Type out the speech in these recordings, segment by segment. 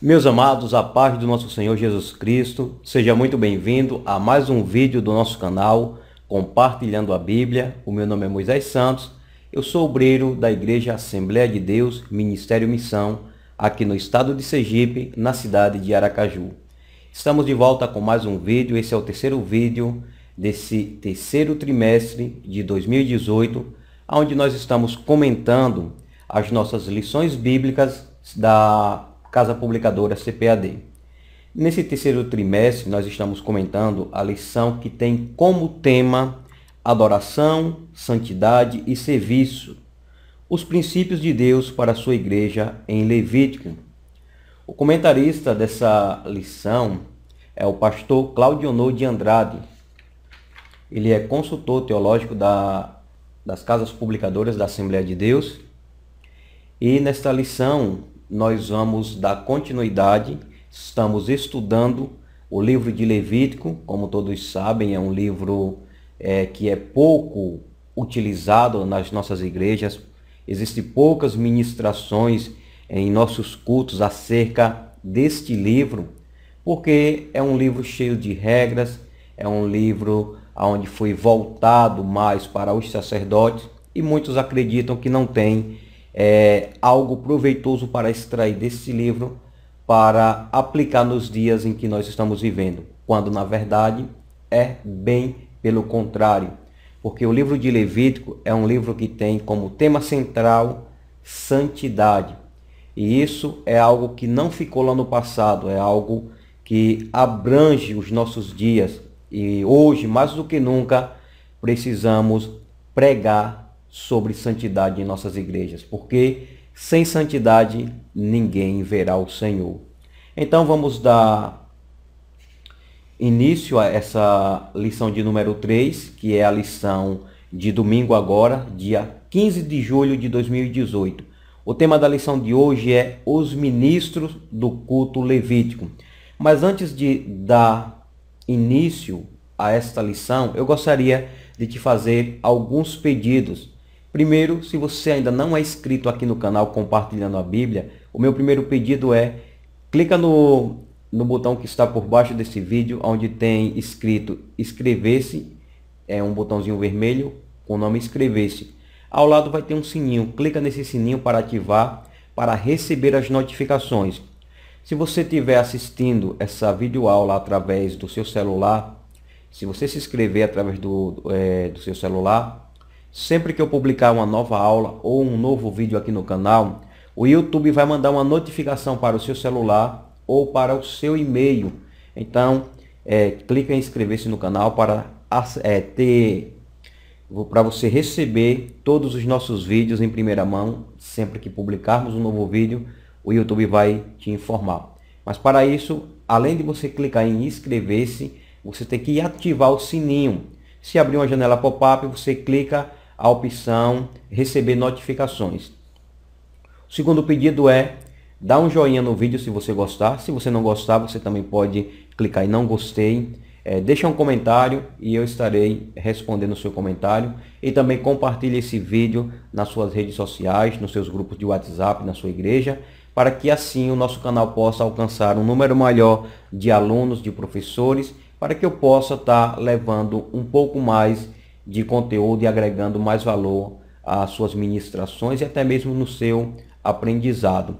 Meus amados, a paz do nosso Senhor Jesus Cristo, seja muito bem-vindo a mais um vídeo do nosso canal Compartilhando a Bíblia. O meu nome é Moisés Santos, eu sou obreiro da Igreja Assembleia de Deus, Ministério Missão, aqui no estado de Sergipe, na cidade de Aracaju. Estamos de volta com mais um vídeo, esse é o terceiro vídeo desse terceiro trimestre de 2018, onde nós estamos comentando as nossas lições bíblicas da Casa Publicadora CPAD. Nesse terceiro trimestre, nós estamos comentando a lição que tem como tema adoração, santidade e serviço, os princípios de Deus para a sua igreja em Levítico. O comentarista dessa lição é o pastor Claudionor de Andrade. Ele é consultor teológico da, das casas publicadoras da Assembleia de Deus. E nesta lição, nós vamos dar continuidade. Estamos estudando o livro de Levítico, como todos sabem, é um livro é, que é pouco utilizado nas nossas igrejas. Existem poucas ministrações em nossos cultos acerca deste livro, porque é um livro cheio de regras, é um livro onde foi voltado mais para os sacerdotes e muitos acreditam que não tem é, algo proveitoso para extrair desse livro para aplicar nos dias em que nós estamos vivendo, quando na verdade é bem pelo contrário, porque o livro de Levítico é um livro que tem como tema central santidade. E isso é algo que não ficou lá no passado, é algo que abrange os nossos dias. E hoje, mais do que nunca, precisamos pregar sobre santidade em nossas igrejas, porque sem santidade ninguém verá o Senhor. Então vamos dar início a essa lição de número 3, que é a lição de domingo agora, dia 15 de julho de 2018. O tema da lição de hoje é os ministros do culto levítico. Mas antes de dar início a esta lição, eu gostaria de te fazer alguns pedidos Primeiro, se você ainda não é inscrito aqui no canal Compartilhando a Bíblia, o meu primeiro pedido é, clica no, no botão que está por baixo desse vídeo, onde tem escrito inscrever-se, é um botãozinho vermelho com o nome inscrever-se. Ao lado vai ter um sininho, clica nesse sininho para ativar, para receber as notificações. Se você estiver assistindo essa videoaula através do seu celular, se você se inscrever através do, é, do seu celular, Sempre que eu publicar uma nova aula ou um novo vídeo aqui no canal, o YouTube vai mandar uma notificação para o seu celular ou para o seu e-mail. Então, é, clica em inscrever-se no canal para é, ter para você receber todos os nossos vídeos em primeira mão. Sempre que publicarmos um novo vídeo, o YouTube vai te informar. Mas para isso, além de você clicar em inscrever-se, você tem que ativar o sininho. Se abrir uma janela pop-up, você clica a opção receber notificações. O segundo pedido é dar um joinha no vídeo se você gostar. Se você não gostar, você também pode clicar em não gostei. É, deixa um comentário e eu estarei respondendo o seu comentário. E também compartilhe esse vídeo nas suas redes sociais, nos seus grupos de WhatsApp, na sua igreja, para que assim o nosso canal possa alcançar um número maior de alunos, de professores, para que eu possa estar tá levando um pouco mais de conteúdo e agregando mais valor às suas ministrações e até mesmo no seu aprendizado.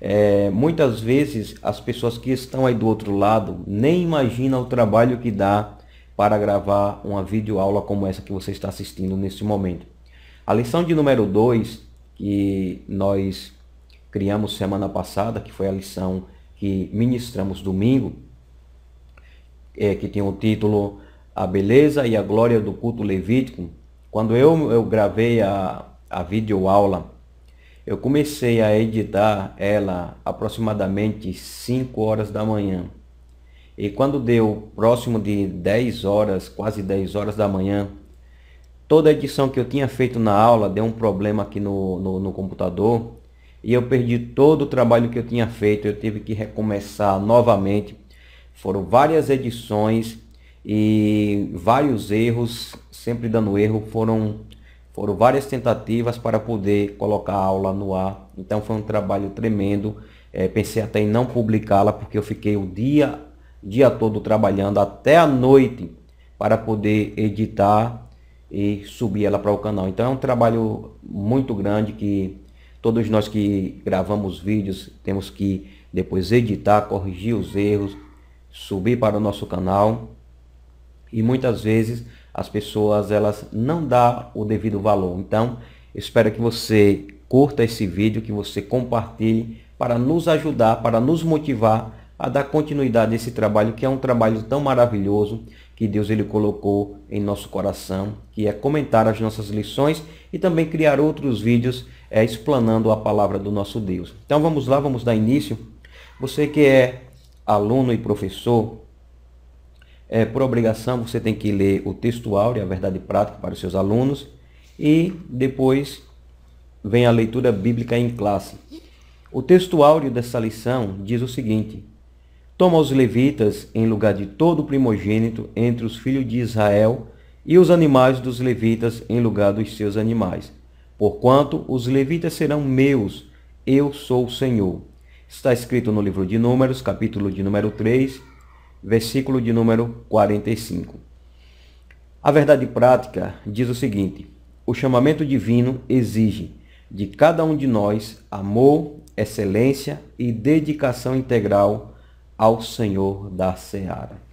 É, muitas vezes as pessoas que estão aí do outro lado nem imaginam o trabalho que dá para gravar uma videoaula como essa que você está assistindo neste momento. A lição de número 2 que nós criamos semana passada, que foi a lição que ministramos domingo, é, que tem o título a beleza e a glória do culto levítico, quando eu, eu gravei a, a videoaula, eu comecei a editar ela aproximadamente 5 horas da manhã. E quando deu próximo de 10 horas, quase 10 horas da manhã, toda a edição que eu tinha feito na aula deu um problema aqui no, no, no computador e eu perdi todo o trabalho que eu tinha feito. Eu tive que recomeçar novamente. Foram várias edições e vários erros, sempre dando erro, foram, foram várias tentativas para poder colocar a aula no ar. Então foi um trabalho tremendo. É, pensei até em não publicá-la porque eu fiquei o dia, dia todo trabalhando até a noite para poder editar e subir ela para o canal. Então é um trabalho muito grande que todos nós que gravamos vídeos temos que depois editar, corrigir os erros, subir para o nosso canal e muitas vezes as pessoas elas não dão o devido valor. Então, espero que você curta esse vídeo, que você compartilhe para nos ajudar, para nos motivar a dar continuidade a esse trabalho, que é um trabalho tão maravilhoso que Deus ele colocou em nosso coração, que é comentar as nossas lições e também criar outros vídeos é, explanando a palavra do nosso Deus. Então vamos lá, vamos dar início. Você que é aluno e professor, é, por obrigação, você tem que ler o textual e a verdade prática para os seus alunos, e depois vem a leitura bíblica em classe. O textual dessa lição diz o seguinte: Toma os levitas em lugar de todo o primogênito entre os filhos de Israel e os animais dos levitas em lugar dos seus animais. Porquanto os levitas serão meus, eu sou o Senhor. Está escrito no livro de Números, capítulo de número 3, versículo de número 45. A verdade prática diz o seguinte: o chamamento divino exige de cada um de nós amor, excelência e dedicação integral ao Senhor da Seara.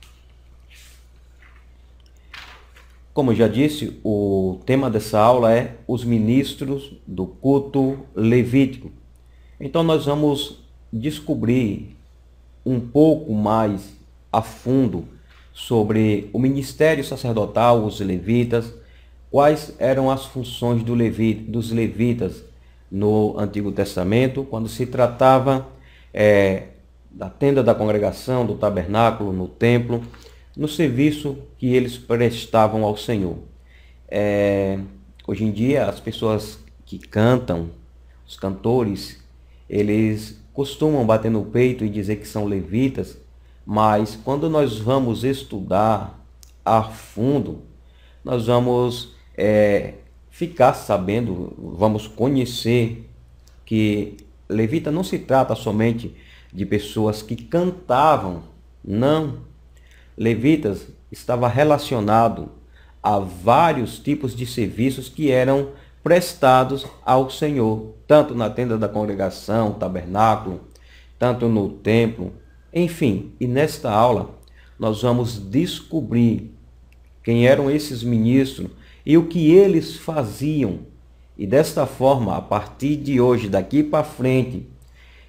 Como já disse, o tema dessa aula é os ministros do culto levítico. Então nós vamos descobrir um pouco mais a fundo sobre o ministério sacerdotal, os levitas, quais eram as funções do levita, dos levitas no Antigo Testamento, quando se tratava é, da tenda da congregação, do tabernáculo, no templo, no serviço que eles prestavam ao Senhor. É, hoje em dia, as pessoas que cantam, os cantores, eles costumam bater no peito e dizer que são levitas, mas quando nós vamos estudar a fundo, nós vamos é, ficar sabendo, vamos conhecer que levita não se trata somente de pessoas que cantavam, não. Levitas estava relacionado a vários tipos de serviços que eram prestados ao Senhor, tanto na tenda da congregação, tabernáculo, tanto no templo, enfim, e nesta aula nós vamos descobrir quem eram esses ministros e o que eles faziam. E desta forma, a partir de hoje, daqui para frente,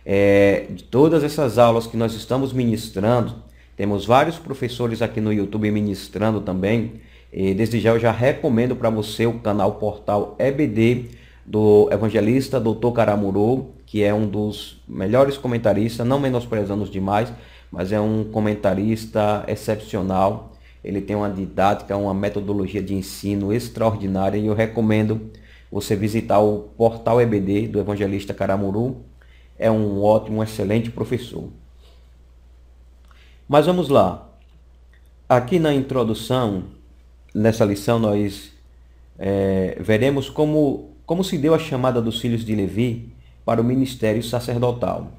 é, de todas essas aulas que nós estamos ministrando, temos vários professores aqui no YouTube ministrando também. E desde já eu já recomendo para você o canal Portal EBD do evangelista Dr. Caramuru que é um dos melhores comentaristas, não menosprezando os demais, mas é um comentarista excepcional. Ele tem uma didática, uma metodologia de ensino extraordinária e eu recomendo você visitar o portal EBD do evangelista Caramuru. É um ótimo, excelente professor. Mas vamos lá. Aqui na introdução, nessa lição, nós é, veremos como, como se deu a chamada dos filhos de Levi para o ministério sacerdotal.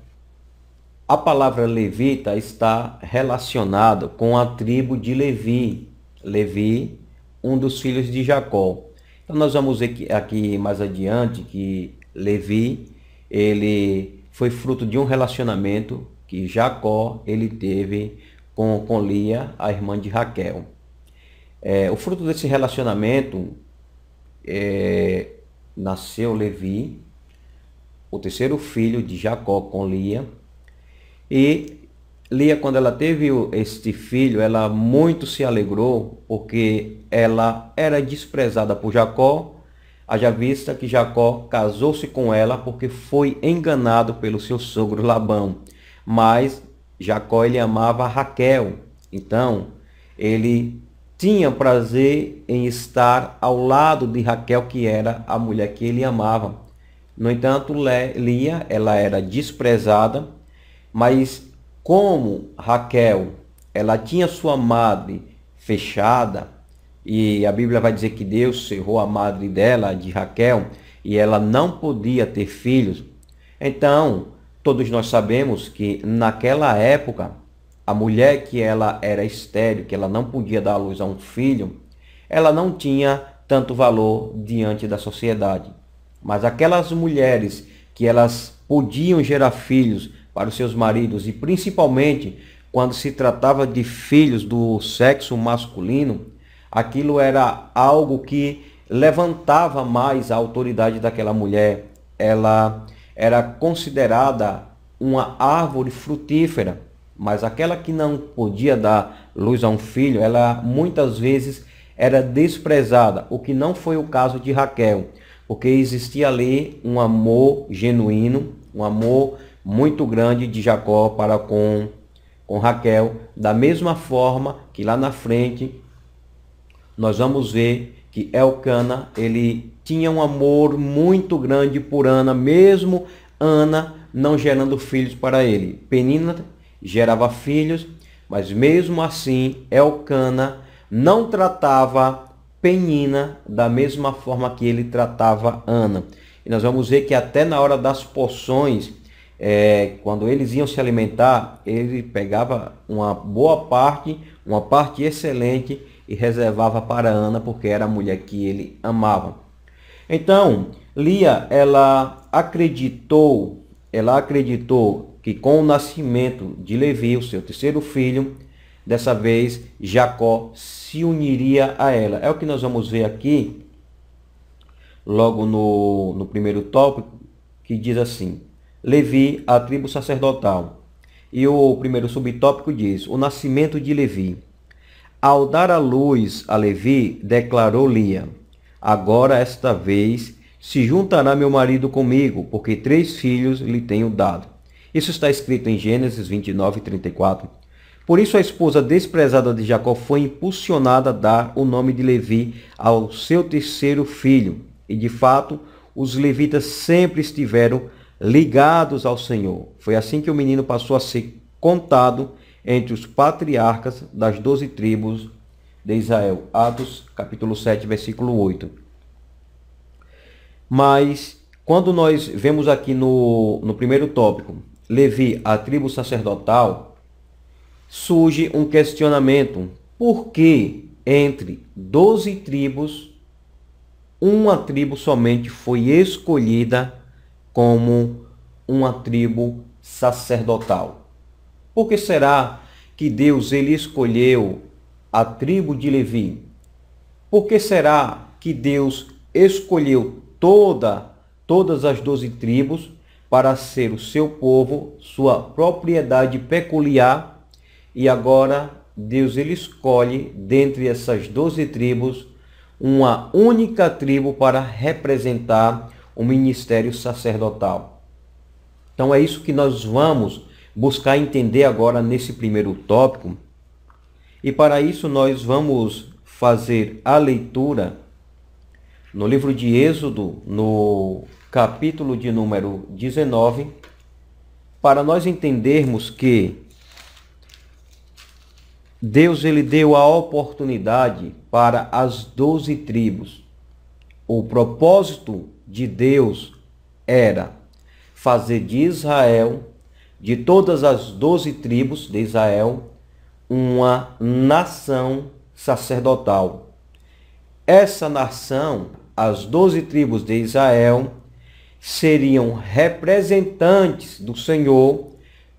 A palavra levita está relacionada com a tribo de Levi. Levi, um dos filhos de Jacó. Então nós vamos ver aqui mais adiante que Levi, ele foi fruto de um relacionamento que Jacó ele teve com, com Lia, a irmã de Raquel. É, o fruto desse relacionamento é, nasceu Levi, o terceiro filho de Jacó com Lia. E Lia, quando ela teve este filho, ela muito se alegrou porque ela era desprezada por Jacó, haja vista que Jacó casou-se com ela porque foi enganado pelo seu sogro Labão. Mas Jacó ele amava Raquel, então ele tinha prazer em estar ao lado de Raquel, que era a mulher que ele amava. No entanto, Lia ela era desprezada, mas como Raquel ela tinha sua madre fechada, e a Bíblia vai dizer que Deus cerrou a madre dela, de Raquel, e ela não podia ter filhos. Então, todos nós sabemos que naquela época, a mulher que ela era estéril, que ela não podia dar à luz a um filho, ela não tinha tanto valor diante da sociedade. Mas aquelas mulheres que elas podiam gerar filhos para os seus maridos e principalmente quando se tratava de filhos do sexo masculino, aquilo era algo que levantava mais a autoridade daquela mulher. Ela era considerada uma árvore frutífera, mas aquela que não podia dar luz a um filho, ela muitas vezes era desprezada, o que não foi o caso de Raquel porque existia ali um amor genuíno, um amor muito grande de Jacó para com, com Raquel, da mesma forma que lá na frente nós vamos ver que Elcana, ele tinha um amor muito grande por Ana, mesmo Ana não gerando filhos para ele. Penina gerava filhos, mas mesmo assim Elcana não tratava Penina da mesma forma que ele tratava Ana. E nós vamos ver que até na hora das porções, é, quando eles iam se alimentar, ele pegava uma boa parte, uma parte excelente e reservava para Ana, porque era a mulher que ele amava. Então, Lia, ela acreditou, ela acreditou que com o nascimento de Levi, o seu terceiro filho, dessa vez Jacó se uniria a ela. É o que nós vamos ver aqui, logo no, no primeiro tópico, que diz assim: Levi, a tribo sacerdotal. E o primeiro subtópico diz: O nascimento de Levi. Ao dar à luz a Levi, declarou Lia: Agora, esta vez, se juntará meu marido comigo, porque três filhos lhe tenho dado. Isso está escrito em Gênesis 29, 34. Por isso a esposa desprezada de Jacó foi impulsionada a dar o nome de Levi ao seu terceiro filho. E de fato, os levitas sempre estiveram ligados ao Senhor. Foi assim que o menino passou a ser contado entre os patriarcas das doze tribos de Israel. Atos capítulo 7, versículo 8. Mas quando nós vemos aqui no, no primeiro tópico, Levi, a tribo sacerdotal, surge um questionamento. Por que entre 12 tribos, uma tribo somente foi escolhida como uma tribo sacerdotal? Por que será que Deus ele escolheu a tribo de Levi? Por que será que Deus escolheu toda, todas as doze tribos para ser o seu povo, sua propriedade peculiar e agora Deus ele escolhe dentre essas doze tribos uma única tribo para representar o ministério sacerdotal. Então é isso que nós vamos buscar entender agora nesse primeiro tópico. E para isso nós vamos fazer a leitura no livro de Êxodo, no capítulo de número 19, para nós entendermos que Deus ele deu a oportunidade para as doze tribos. O propósito de Deus era fazer de Israel, de todas as doze tribos de Israel, uma nação sacerdotal. Essa nação, as doze tribos de Israel, seriam representantes do Senhor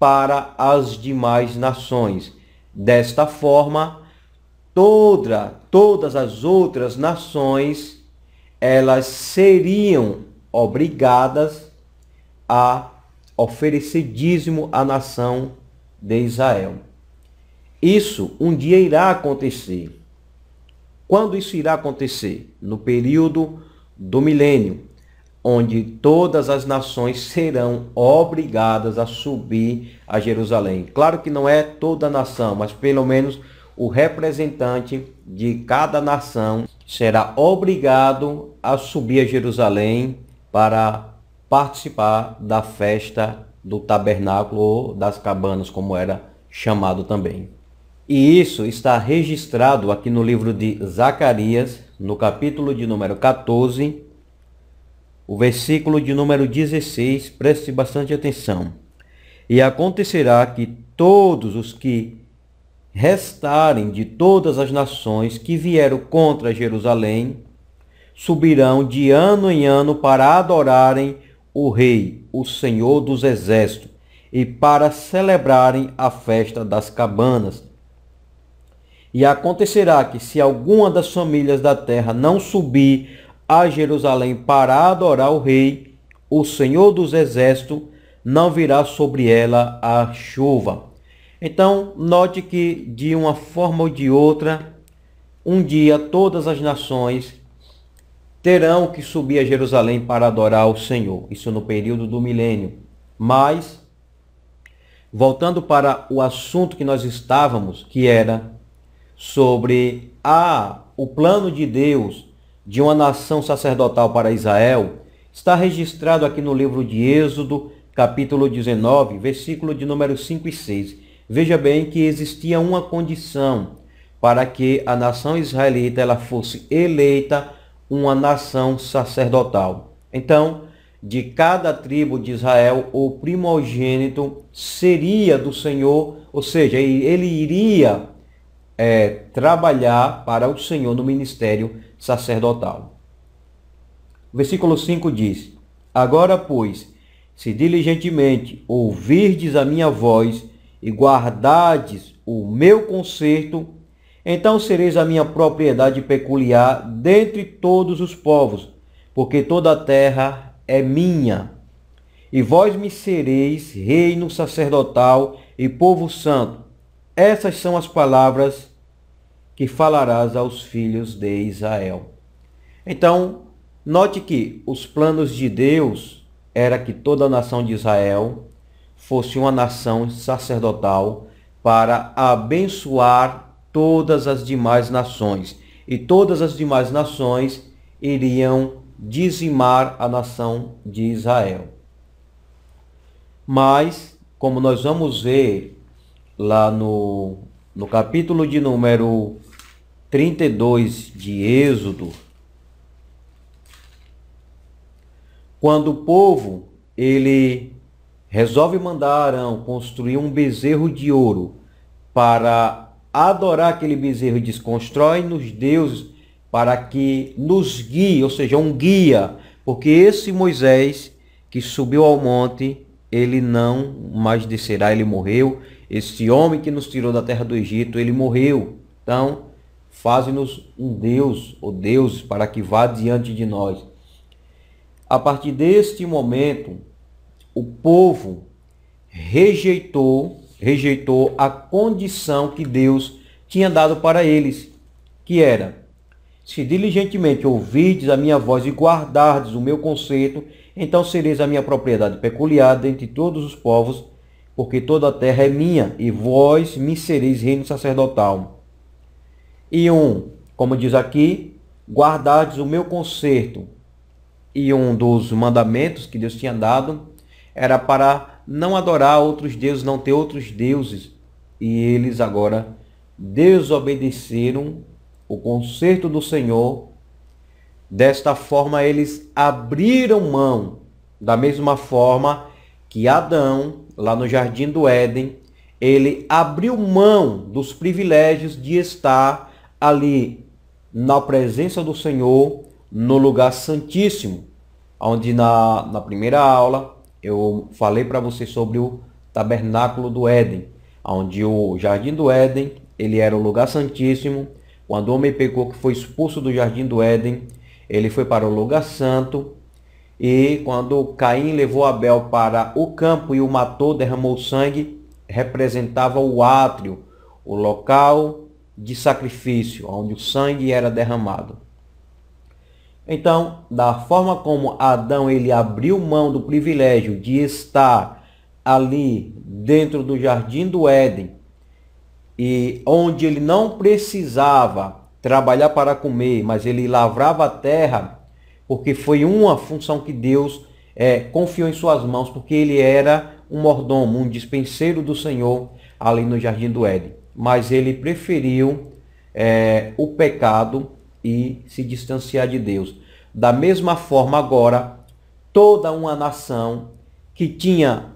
para as demais nações. Desta forma, toda, todas as outras nações elas seriam obrigadas a oferecer dízimo à nação de Israel. Isso um dia irá acontecer. Quando isso irá acontecer? No período do milênio, onde todas as nações serão obrigadas a subir a Jerusalém. Claro que não é toda a nação, mas pelo menos o representante de cada nação será obrigado a subir a Jerusalém para participar da festa do tabernáculo ou das cabanas, como era chamado também. E isso está registrado aqui no livro de Zacarias, no capítulo de número 14, o versículo de número 16, preste bastante atenção. E acontecerá que todos os que restarem de todas as nações que vieram contra Jerusalém subirão de ano em ano para adorarem o Rei, o Senhor dos Exércitos, e para celebrarem a festa das cabanas. E acontecerá que, se alguma das famílias da terra não subir a Jerusalém para adorar o rei, o Senhor dos Exércitos, não virá sobre ela a chuva. Então, note que de uma forma ou de outra, um dia todas as nações terão que subir a Jerusalém para adorar o Senhor. Isso no período do milênio. Mas, voltando para o assunto que nós estávamos, que era sobre a, ah, o plano de Deus de uma nação sacerdotal para Israel está registrado aqui no livro de Êxodo, capítulo 19, versículo de número 5 e 6. Veja bem que existia uma condição para que a nação israelita ela fosse eleita uma nação sacerdotal. Então, de cada tribo de Israel, o primogênito seria do Senhor, ou seja, ele iria é, trabalhar para o Senhor no ministério sacerdotal. O versículo 5 diz: Agora, pois, se diligentemente ouvirdes a minha voz e guardardes o meu conserto, então sereis a minha propriedade peculiar dentre todos os povos, porque toda a terra é minha. E vós me sereis reino sacerdotal e povo santo. Essas são as palavras que falarás aos filhos de Israel. Então, note que os planos de Deus era que toda a nação de Israel fosse uma nação sacerdotal para abençoar todas as demais nações. E todas as demais nações iriam dizimar a nação de Israel. Mas, como nós vamos ver lá no no capítulo de número 32 de Êxodo, quando o povo ele resolve mandar Arão construir um bezerro de ouro para adorar aquele bezerro e diz: constrói-nos deuses para que nos guie, ou seja, um guia, porque esse Moisés que subiu ao monte, ele não mais descerá, ele morreu este homem que nos tirou da terra do Egito, ele morreu. Então, faze-nos um Deus, ou Deus, para que vá diante de nós. A partir deste momento, o povo rejeitou, rejeitou a condição que Deus tinha dado para eles, que era: se diligentemente ouvirdes a minha voz e guardardes o meu conceito, então sereis a minha propriedade peculiar dentre todos os povos porque toda a terra é minha, e vós me sereis reino sacerdotal. E um, como diz aqui, guardades o meu conserto. E um dos mandamentos que Deus tinha dado era para não adorar outros deuses, não ter outros deuses. E eles agora desobedeceram o conserto do Senhor. Desta forma, eles abriram mão, da mesma forma que Adão lá no jardim do Éden, ele abriu mão dos privilégios de estar ali na presença do Senhor, no lugar santíssimo, onde na, na primeira aula eu falei para você sobre o tabernáculo do Éden, onde o jardim do Éden, ele era o lugar santíssimo, quando o homem pecou que foi expulso do jardim do Éden, ele foi para o lugar santo e quando Caim levou Abel para o campo e o matou, derramou sangue, representava o átrio, o local de sacrifício, onde o sangue era derramado. Então, da forma como Adão ele abriu mão do privilégio de estar ali dentro do jardim do Éden, e onde ele não precisava trabalhar para comer, mas ele lavrava a terra porque foi uma função que Deus é, confiou em suas mãos, porque ele era um mordomo, um dispenseiro do Senhor ali no Jardim do Éden. Mas ele preferiu é, o pecado e se distanciar de Deus. Da mesma forma, agora, toda uma nação que tinha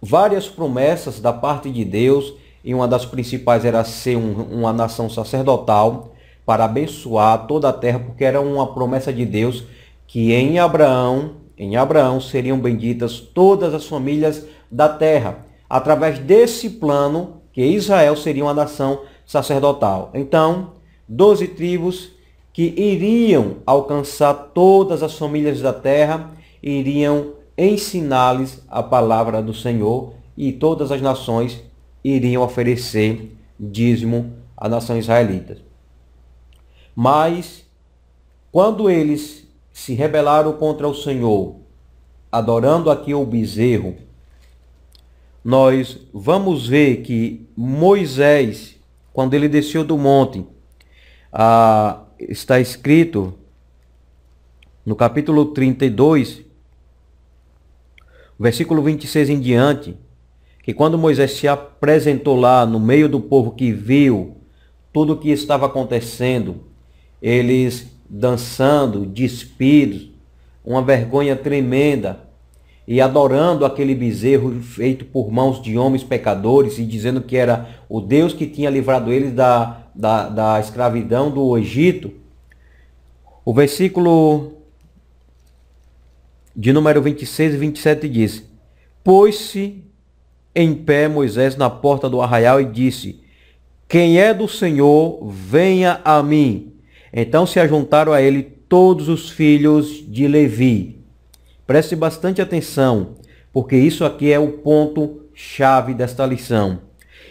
várias promessas da parte de Deus, e uma das principais era ser um, uma nação sacerdotal, para abençoar toda a terra, porque era uma promessa de Deus que em Abraão, em Abraão seriam benditas todas as famílias da terra, através desse plano que Israel seria uma nação sacerdotal. Então, doze tribos que iriam alcançar todas as famílias da terra, iriam ensinar-lhes a palavra do Senhor e todas as nações iriam oferecer dízimo à nação israelita. Mas quando eles se rebelaram contra o Senhor, adorando aqui o bezerro, nós vamos ver que Moisés, quando ele desceu do monte, ah, está escrito no capítulo 32, versículo 26 em diante, que quando Moisés se apresentou lá no meio do povo que viu tudo o que estava acontecendo, eles dançando, despidos, uma vergonha tremenda, e adorando aquele bezerro feito por mãos de homens pecadores e dizendo que era o Deus que tinha livrado eles da, da, da escravidão do Egito. O versículo de número 26 e 27 diz: Pôs-se em pé Moisés na porta do arraial e disse: Quem é do Senhor, venha a mim. Então se ajuntaram a ele todos os filhos de Levi. Preste bastante atenção, porque isso aqui é o ponto chave desta lição.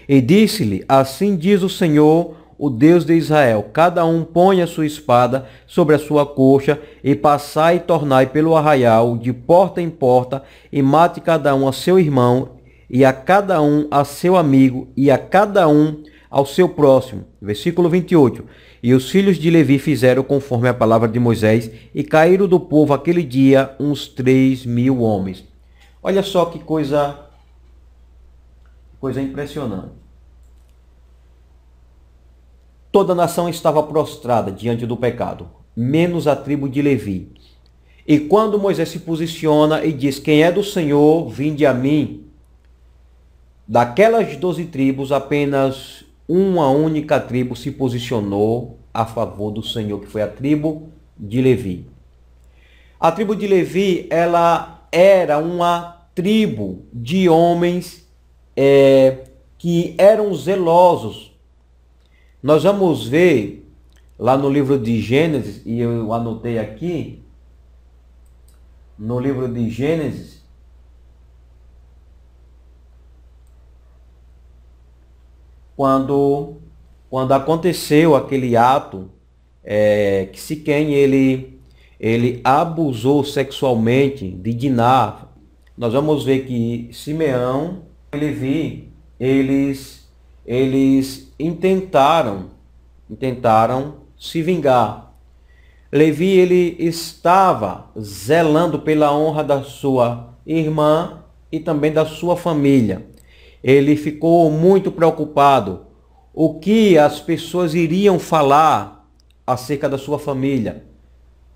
E disse-lhe: Assim diz o Senhor, o Deus de Israel: Cada um põe a sua espada sobre a sua coxa, e passai e tornai pelo arraial, de porta em porta, e mate cada um a seu irmão, e a cada um a seu amigo, e a cada um ao seu próximo. Versículo 28. E os filhos de Levi fizeram conforme a palavra de Moisés, e caíram do povo aquele dia uns três mil homens. Olha só que coisa, coisa impressionante. Toda a nação estava prostrada diante do pecado, menos a tribo de Levi. E quando Moisés se posiciona e diz: Quem é do Senhor, vinde a mim. Daquelas doze tribos, apenas uma única tribo se posicionou a favor do Senhor, que foi a tribo de Levi. A tribo de Levi, ela era uma tribo de homens é, que eram zelosos. Nós vamos ver lá no livro de Gênesis, e eu anotei aqui, no livro de Gênesis, quando, quando aconteceu aquele ato é, que quem ele, ele abusou sexualmente de Diná, nós vamos ver que Simeão e Levi, eles, eles intentaram, intentaram se vingar. Levi ele estava zelando pela honra da sua irmã e também da sua família. Ele ficou muito preocupado. O que as pessoas iriam falar acerca da sua família?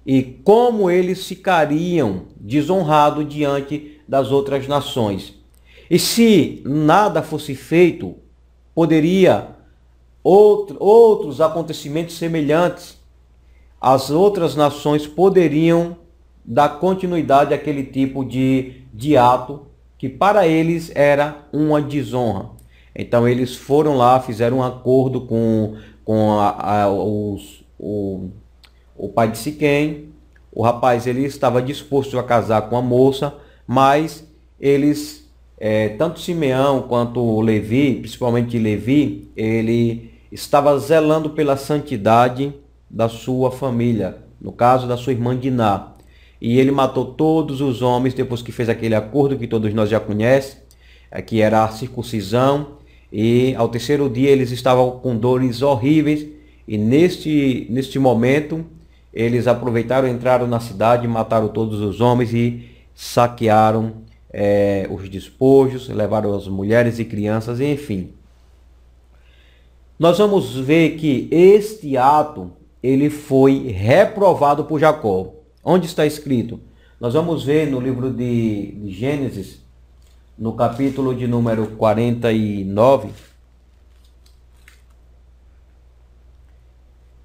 E como eles ficariam desonrados diante das outras nações? E se nada fosse feito, poderia outro, outros acontecimentos semelhantes, as outras nações poderiam dar continuidade àquele tipo de, de ato que para eles era uma desonra. Então eles foram lá, fizeram um acordo com, com a, a, os, o, o pai de Siquém. O rapaz ele estava disposto a casar com a moça, mas eles, é, tanto Simeão quanto Levi, principalmente Levi, ele estava zelando pela santidade da sua família, no caso da sua irmã Diná. E ele matou todos os homens depois que fez aquele acordo que todos nós já conhecem, é, que era a circuncisão. E ao terceiro dia eles estavam com dores horríveis. E neste, neste momento eles aproveitaram, entraram na cidade, mataram todos os homens e saquearam é, os despojos, levaram as mulheres e crianças, enfim. Nós vamos ver que este ato ele foi reprovado por Jacó. Onde está escrito? Nós vamos ver no livro de, de Gênesis, no capítulo de número 49,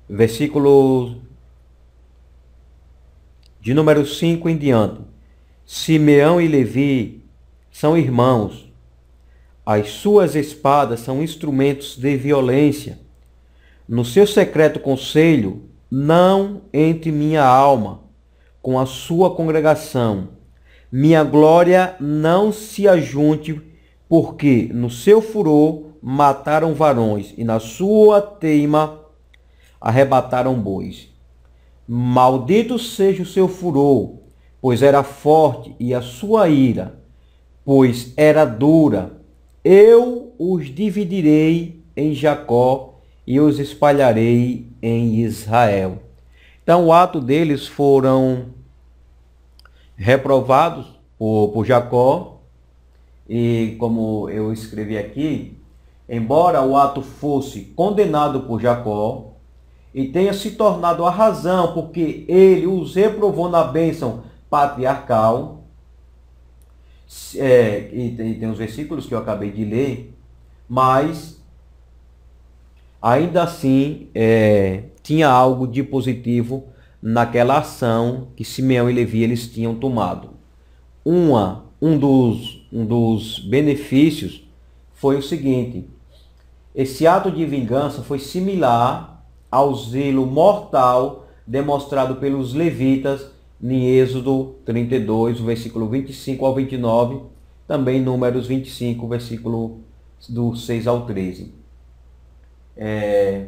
versículo de número 5 em diante. Simeão e Levi são irmãos. As suas espadas são instrumentos de violência. No seu secreto conselho, não entre minha alma com a sua congregação. Minha glória não se ajunte, porque no seu furor mataram varões e na sua teima arrebataram bois. Maldito seja o seu furor, pois era forte, e a sua ira, pois era dura. Eu os dividirei em Jacó e os espalharei em Israel. Então, o ato deles foram reprovados por, por Jacó, e como eu escrevi aqui, embora o ato fosse condenado por Jacó e tenha se tornado a razão porque ele os reprovou na bênção patriarcal, é, e, tem, e tem os versículos que eu acabei de ler, mas ainda assim é, tinha algo de positivo naquela ação que Simeão e Levi eles tinham tomado. Uma, um, dos, um dos benefícios foi o seguinte: esse ato de vingança foi similar ao zelo mortal demonstrado pelos levitas em Êxodo 32, versículo 25 ao 29, também Números 25, versículo do 6 ao 13. É,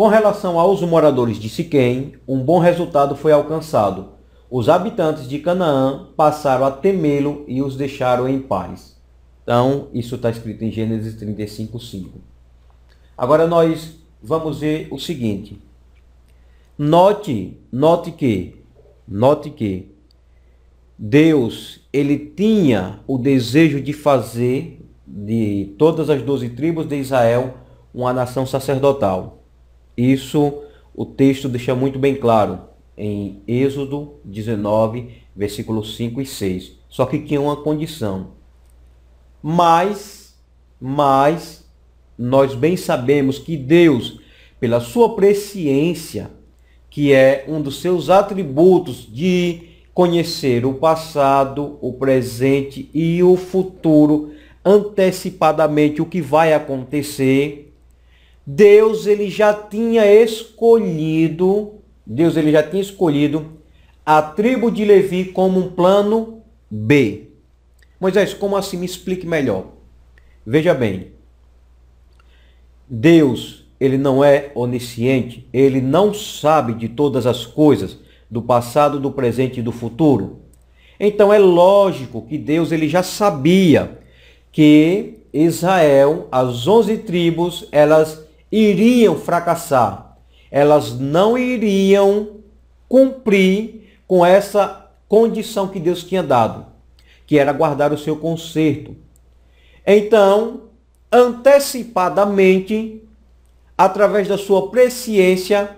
Com relação aos moradores de Siquém, um bom resultado foi alcançado. Os habitantes de Canaã passaram a temê-lo e os deixaram em paz. Então, isso está escrito em Gênesis 35, 5. Agora nós vamos ver o seguinte. Note, note que, note que Deus, ele tinha o desejo de fazer de todas as doze tribos de Israel uma nação sacerdotal. Isso o texto deixa muito bem claro em Êxodo 19, versículos 5 e 6. Só que tinha uma condição. Mas, mas, nós bem sabemos que Deus, pela sua presciência, que é um dos seus atributos de conhecer o passado, o presente e o futuro, antecipadamente o que vai acontecer, Deus ele já tinha escolhido, Deus ele já tinha escolhido a tribo de Levi como um plano B. Moisés, como assim? Me explique melhor. Veja bem, Deus ele não é onisciente, ele não sabe de todas as coisas do passado, do presente e do futuro. Então é lógico que Deus ele já sabia que Israel, as onze tribos, elas iriam fracassar. Elas não iriam cumprir com essa condição que Deus tinha dado, que era guardar o seu conserto. Então, antecipadamente, através da sua presciência,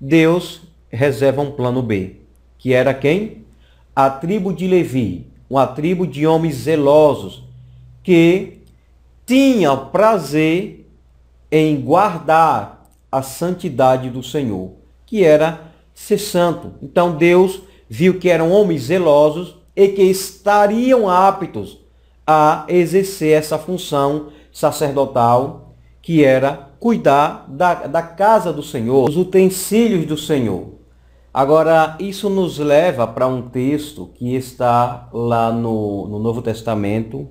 Deus reserva um plano B, que era quem? A tribo de Levi, uma tribo de homens zelosos que tinha prazer em guardar a santidade do Senhor, que era ser santo. Então Deus viu que eram homens zelosos e que estariam aptos a exercer essa função sacerdotal, que era cuidar da, da casa do Senhor, os utensílios do Senhor. Agora, isso nos leva para um texto que está lá no, no Novo Testamento,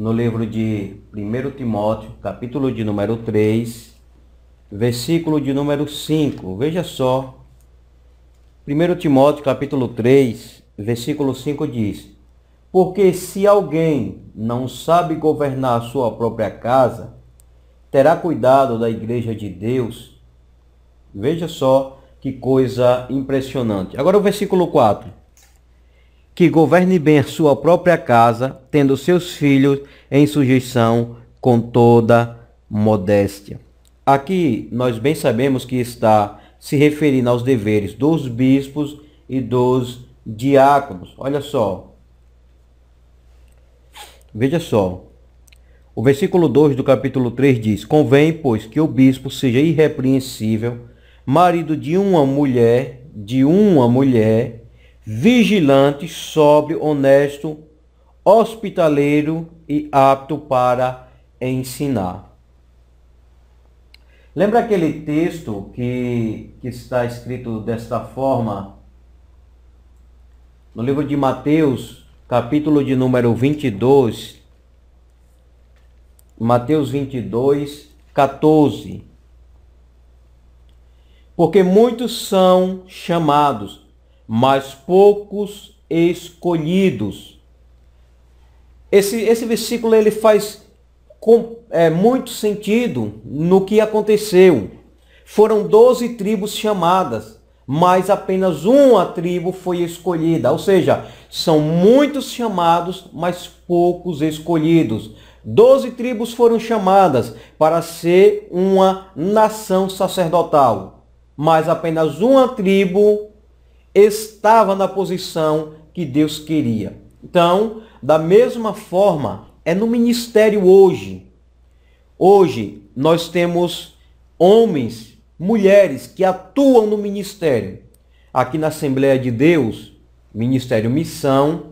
no livro de 1 Timóteo, capítulo de número 3, versículo de número 5. Veja só. 1 Timóteo, capítulo 3, versículo 5 diz: Porque se alguém não sabe governar a sua própria casa, terá cuidado da igreja de Deus. Veja só que coisa impressionante. Agora o versículo 4 que governe bem a sua própria casa, tendo seus filhos em sujeição com toda modéstia. Aqui nós bem sabemos que está se referindo aos deveres dos bispos e dos diáconos. Olha só. Veja só. O versículo 2 do capítulo 3 diz: Convém, pois, que o bispo seja irrepreensível, marido de uma mulher, de uma mulher, vigilante, sóbrio, honesto, hospitaleiro e apto para ensinar. Lembra aquele texto que, que está escrito desta forma? No livro de Mateus, capítulo de número 22, Mateus 22, 14. Porque muitos são chamados, mas poucos escolhidos. Esse, esse versículo ele faz com, é, muito sentido no que aconteceu. Foram doze tribos chamadas, mas apenas uma tribo foi escolhida. Ou seja, são muitos chamados, mas poucos escolhidos. Doze tribos foram chamadas para ser uma nação sacerdotal, mas apenas uma tribo estava na posição que Deus queria. Então, da mesma forma, é no ministério hoje. Hoje nós temos homens, mulheres que atuam no ministério. Aqui na Assembleia de Deus, Ministério Missão,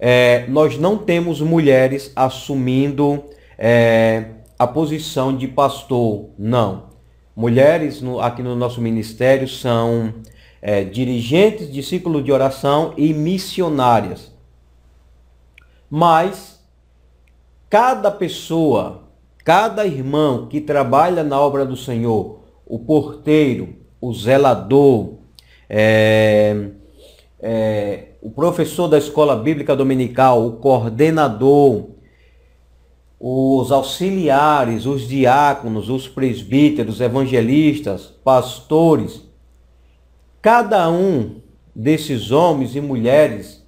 é, nós não temos mulheres assumindo é, a posição de pastor, não. Mulheres no, aqui no nosso ministério são é, dirigentes de círculo de oração e missionárias. Mas cada pessoa, cada irmão que trabalha na obra do Senhor, o porteiro, o zelador, é, é, o professor da escola bíblica dominical, o coordenador, os auxiliares, os diáconos, os presbíteros, evangelistas, pastores, Cada um desses homens e mulheres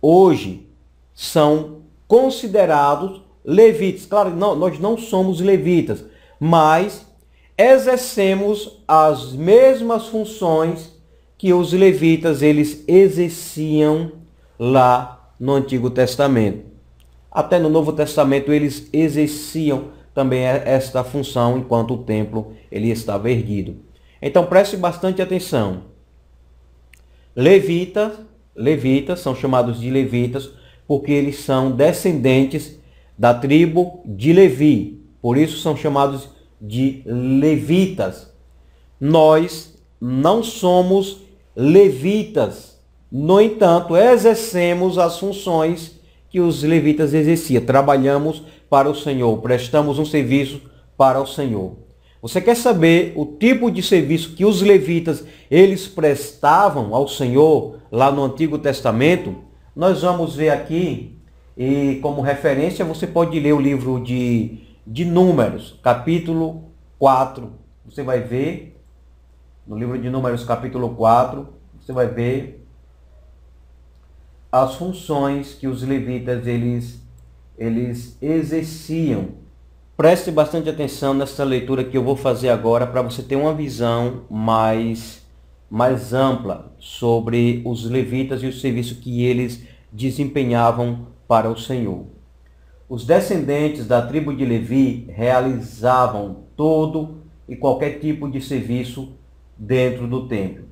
hoje são considerados levitas. Claro, não, nós não somos levitas, mas exercemos as mesmas funções que os levitas eles exerciam lá no Antigo Testamento. Até no Novo Testamento eles exerciam também esta função enquanto o templo ele estava erguido. Então preste bastante atenção. Levitas, levitas são chamados de levitas porque eles são descendentes da tribo de Levi. Por isso são chamados de levitas. Nós não somos levitas. No entanto, exercemos as funções que os levitas exerciam. Trabalhamos para o Senhor, prestamos um serviço para o Senhor. Você quer saber o tipo de serviço que os levitas eles prestavam ao Senhor lá no Antigo Testamento? Nós vamos ver aqui e como referência você pode ler o livro de, de Números, capítulo 4. Você vai ver no livro de Números, capítulo 4, você vai ver as funções que os levitas eles eles exerciam Preste bastante atenção nessa leitura que eu vou fazer agora para você ter uma visão mais, mais ampla sobre os levitas e o serviço que eles desempenhavam para o Senhor. Os descendentes da tribo de Levi realizavam todo e qualquer tipo de serviço dentro do templo.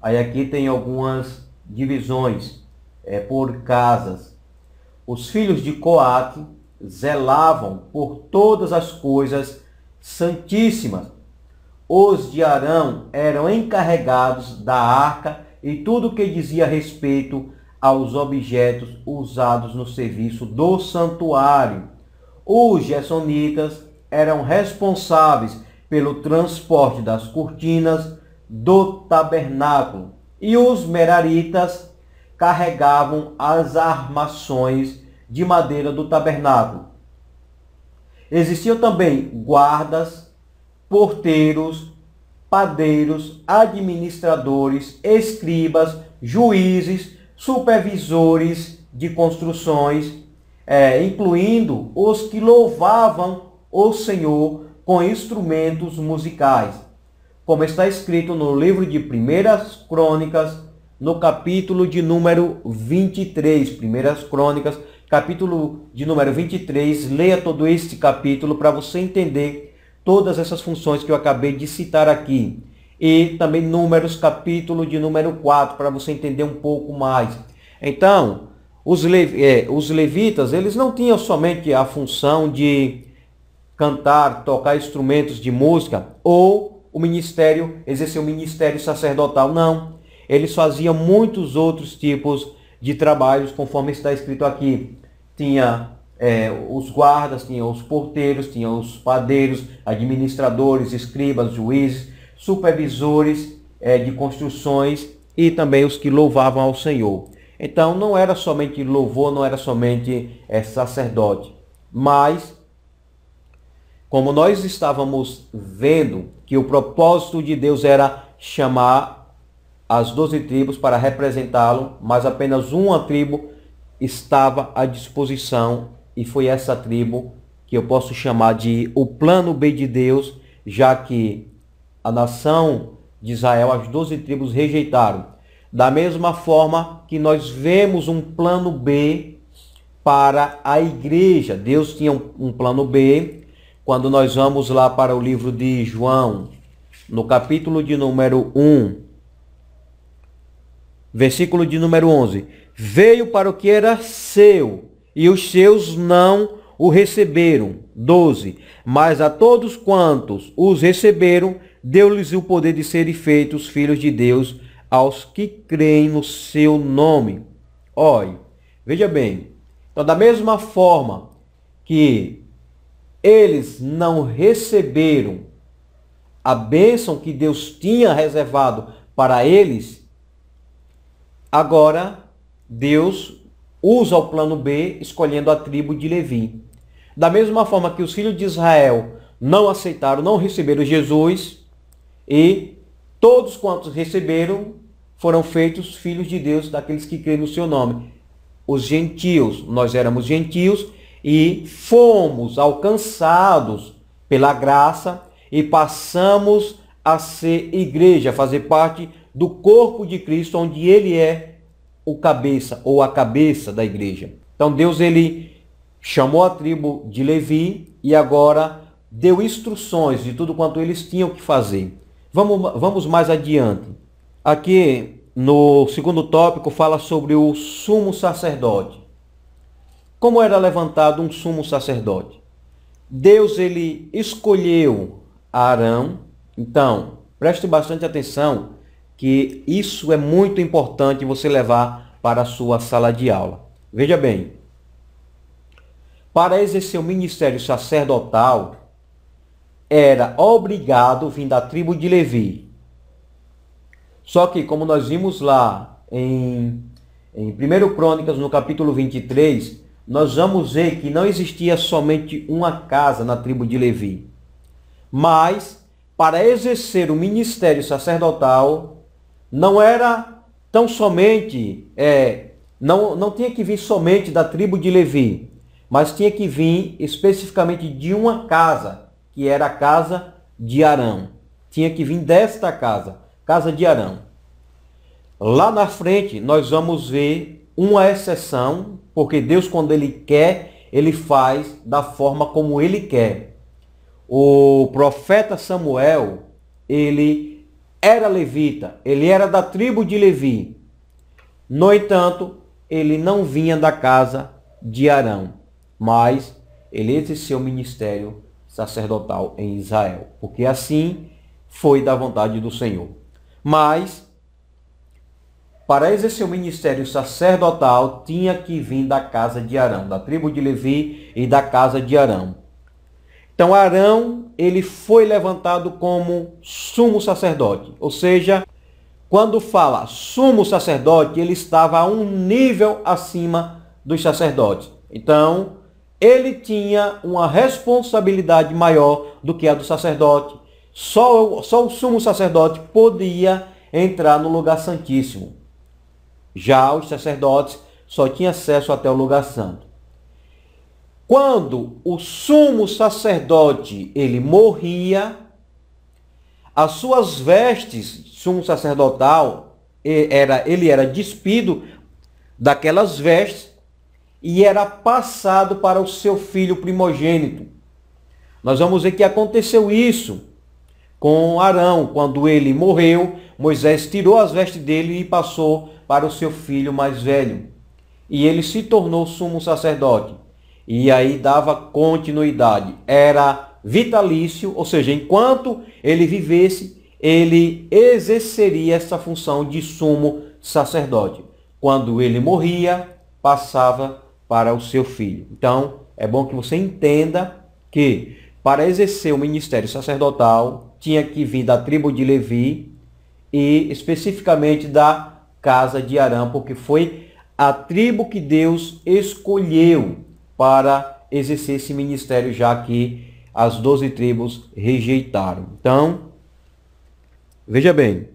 Aí aqui tem algumas divisões é, por casas. Os filhos de Coate zelavam por todas as coisas santíssimas. Os de Arão eram encarregados da arca e tudo que dizia respeito aos objetos usados no serviço do santuário. Os gessonitas eram responsáveis pelo transporte das cortinas do tabernáculo e os meraritas carregavam as armações de madeira do tabernáculo. Existiam também guardas, porteiros, padeiros, administradores, escribas, juízes, supervisores de construções, é, incluindo os que louvavam o Senhor com instrumentos musicais, como está escrito no livro de Primeiras Crônicas, no capítulo de número 23, Primeiras Crônicas, capítulo de número 23. Leia todo este capítulo para você entender todas essas funções que eu acabei de citar aqui. E também Números, capítulo de número 4, para você entender um pouco mais. Então, os, lev é, os levitas, eles não tinham somente a função de cantar, tocar instrumentos de música ou o ministério, exercer o ministério sacerdotal, não. Eles faziam muitos outros tipos de trabalhos, conforme está escrito aqui. Tinha é, os guardas, tinha os porteiros, tinha os padeiros, administradores, escribas, juízes, supervisores é, de construções e também os que louvavam ao Senhor. Então não era somente louvor, não era somente é, sacerdote, mas como nós estávamos vendo que o propósito de Deus era chamar as doze tribos para representá-lo, mas apenas uma tribo estava à disposição e foi essa tribo que eu posso chamar de o plano B de Deus, já que a nação de Israel, as doze tribos rejeitaram. Da mesma forma que nós vemos um plano B para a igreja. Deus tinha um, plano B. Quando nós vamos lá para o livro de João, no capítulo de número 1, versículo de número 11. Veio para o que era seu, e os seus não o receberam. 12. Mas a todos quantos os receberam, deu-lhes o poder de serem feitos filhos de Deus aos que creem no seu nome. Olhe, veja bem. Então, da mesma forma que eles não receberam a bênção que Deus tinha reservado para eles, Agora, Deus usa o plano B, escolhendo a tribo de Levi. Da mesma forma que os filhos de Israel não aceitaram, não receberam Jesus, e todos quantos receberam foram feitos filhos de Deus daqueles que creem no seu nome. Os gentios, nós éramos gentios e fomos alcançados pela graça e passamos a ser igreja, a fazer parte do corpo de Cristo, onde ele é o cabeça ou a cabeça da igreja. Então Deus ele chamou a tribo de Levi e agora deu instruções de tudo quanto eles tinham que fazer. Vamos, vamos mais adiante. Aqui no segundo tópico fala sobre o sumo sacerdote. Como era levantado um sumo sacerdote? Deus ele escolheu Arão. Então, preste bastante atenção que isso é muito importante você levar para a sua sala de aula. Veja bem, para exercer o ministério sacerdotal, era obrigado vir da tribo de Levi. Só que, como nós vimos lá em, em 1 Crônicas, no capítulo 23, nós vamos ver que não existia somente uma casa na tribo de Levi. Mas, para exercer o ministério sacerdotal, não era tão somente, é, não, não tinha que vir somente da tribo de Levi, mas tinha que vir especificamente de uma casa, que era a casa de Arão. Tinha que vir desta casa, casa de Arão. Lá na frente nós vamos ver uma exceção, porque Deus quando ele quer, ele faz da forma como ele quer. O profeta Samuel, ele era levita, ele era da tribo de Levi. No entanto, ele não vinha da casa de Arão, mas ele exerceu o ministério sacerdotal em Israel, porque assim foi da vontade do Senhor. Mas, para exercer o ministério sacerdotal, tinha que vir da casa de Arão, da tribo de Levi e da casa de Arão. Então, Arão ele foi levantado como sumo sacerdote. Ou seja, quando fala sumo sacerdote, ele estava a um nível acima dos sacerdotes. Então, ele tinha uma responsabilidade maior do que a do sacerdote. Só, só o sumo sacerdote podia entrar no lugar santíssimo. Já os sacerdotes só tinham acesso até o lugar santo quando o sumo sacerdote ele morria, as suas vestes sumo sacerdotal era ele era despido daquelas vestes e era passado para o seu filho primogênito. Nós vamos ver que aconteceu isso com Arão quando ele morreu, Moisés tirou as vestes dele e passou para o seu filho mais velho. E ele se tornou sumo sacerdote. E aí dava continuidade. Era vitalício, ou seja, enquanto ele vivesse, ele exerceria essa função de sumo sacerdote. Quando ele morria, passava para o seu filho. Então, é bom que você entenda que para exercer o ministério sacerdotal, tinha que vir da tribo de Levi e especificamente da casa de Arão, porque foi a tribo que Deus escolheu para exercer esse ministério, já que as doze tribos rejeitaram. Então, veja bem,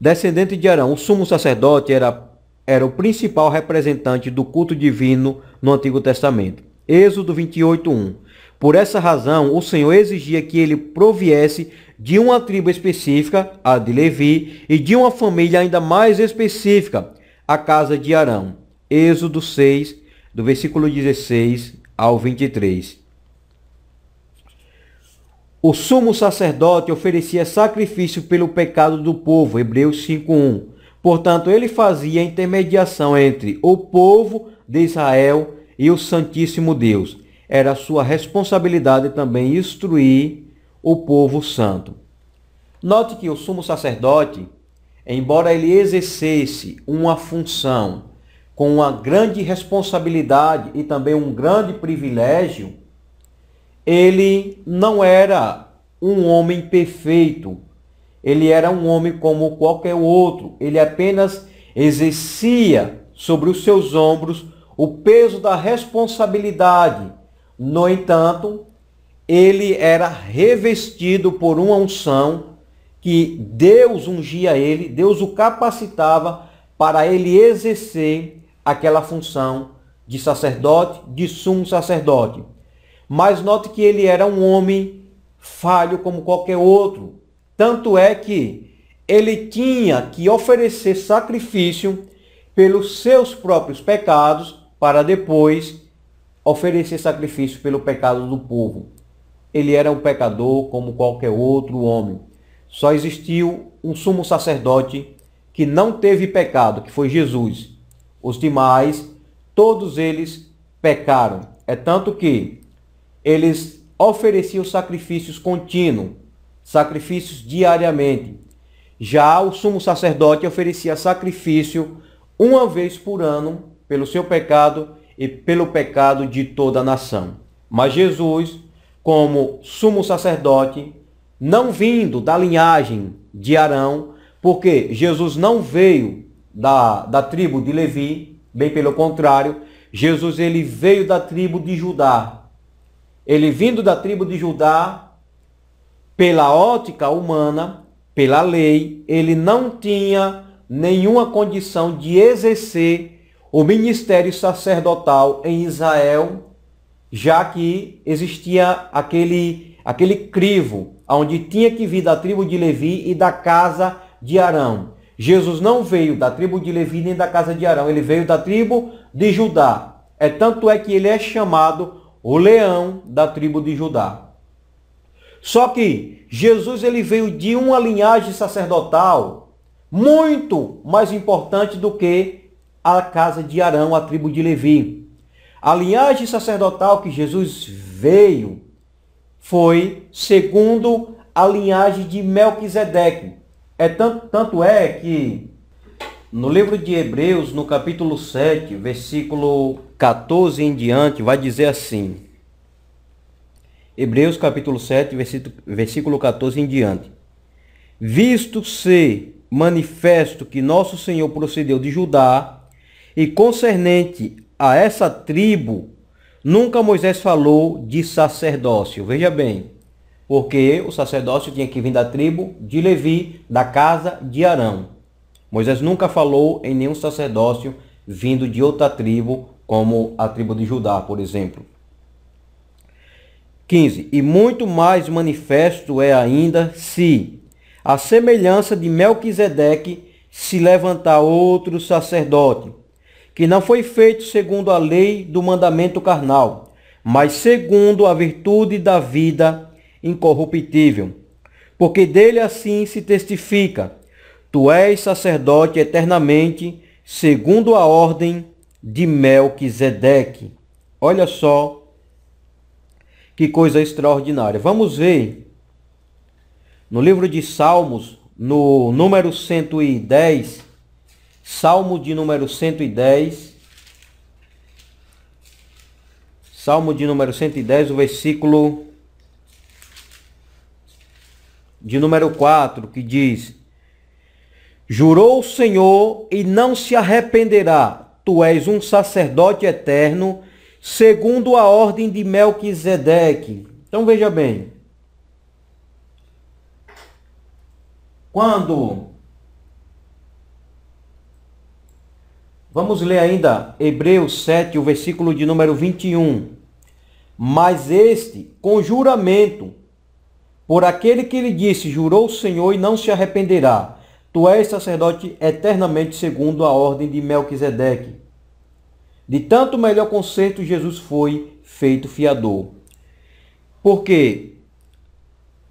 descendente de Arão, o sumo sacerdote era, era o principal representante do culto divino no Antigo Testamento. Êxodo 28.1 Por essa razão, o Senhor exigia que ele proviesse de uma tribo específica, a de Levi, e de uma família ainda mais específica, a casa de Arão. Êxodo 6, do versículo 16 ao 23. O sumo sacerdote oferecia sacrifício pelo pecado do povo, Hebreus 5:1. Portanto, ele fazia intermediação entre o povo de Israel e o Santíssimo Deus. Era sua responsabilidade também instruir o povo santo. Note que o sumo sacerdote, embora ele exercesse uma função com uma grande responsabilidade e também um grande privilégio, ele não era um homem perfeito. Ele era um homem como qualquer outro. Ele apenas exercia sobre os seus ombros o peso da responsabilidade. No entanto, ele era revestido por uma unção que Deus ungia ele, Deus o capacitava para ele exercer aquela função de sacerdote, de sumo sacerdote. Mas note que ele era um homem falho como qualquer outro. Tanto é que ele tinha que oferecer sacrifício pelos seus próprios pecados para depois oferecer sacrifício pelo pecado do povo. Ele era um pecador como qualquer outro homem. Só existiu um sumo sacerdote que não teve pecado, que foi Jesus. Os demais, todos eles pecaram. É tanto que eles ofereciam sacrifícios contínuos, sacrifícios diariamente. Já o sumo sacerdote oferecia sacrifício uma vez por ano pelo seu pecado e pelo pecado de toda a nação. Mas Jesus, como sumo sacerdote, não vindo da linhagem de Arão, porque Jesus não veio da, da tribo de Levi, bem pelo contrário, Jesus ele veio da tribo de Judá. Ele vindo da tribo de Judá, pela ótica humana, pela lei, ele não tinha nenhuma condição de exercer o ministério sacerdotal em Israel, já que existia aquele aquele crivo onde tinha que vir da tribo de Levi e da casa de Arão. Jesus não veio da tribo de Levi nem da casa de Arão, ele veio da tribo de Judá. É tanto é que ele é chamado o leão da tribo de Judá. Só que Jesus ele veio de uma linhagem sacerdotal muito mais importante do que a casa de Arão, a tribo de Levi. A linhagem sacerdotal que Jesus veio foi segundo a linhagem de Melquisedeque. É tanto, tanto é que no livro de Hebreus, no capítulo 7, versículo 14 em diante, vai dizer assim. Hebreus capítulo 7, versículo 14 em diante. Visto ser manifesto que nosso Senhor procedeu de Judá, e concernente a essa tribo, nunca Moisés falou de sacerdócio. Veja bem, porque o sacerdócio tinha que vir da tribo de Levi, da casa de Arão. Moisés nunca falou em nenhum sacerdócio vindo de outra tribo, como a tribo de Judá, por exemplo. 15. E muito mais manifesto é ainda se, à semelhança de Melquisedeque, se levantar outro sacerdote, que não foi feito segundo a lei do mandamento carnal, mas segundo a virtude da vida incorruptível. Porque dele assim se testifica: Tu és sacerdote eternamente, segundo a ordem de Melquisedeque. Olha só que coisa extraordinária. Vamos ver no livro de Salmos, no número 110, Salmo de número 110, Salmo de número 110, o versículo de número 4, que diz: Jurou o Senhor e não se arrependerá, tu és um sacerdote eterno, segundo a ordem de Melquisedeque. Então veja bem. Quando. Vamos ler ainda Hebreus 7, o versículo de número 21. Mas este, com juramento, por aquele que lhe disse, jurou o Senhor e não se arrependerá. Tu és sacerdote eternamente segundo a ordem de Melquisedeque. De tanto melhor conserto Jesus foi feito fiador. Porque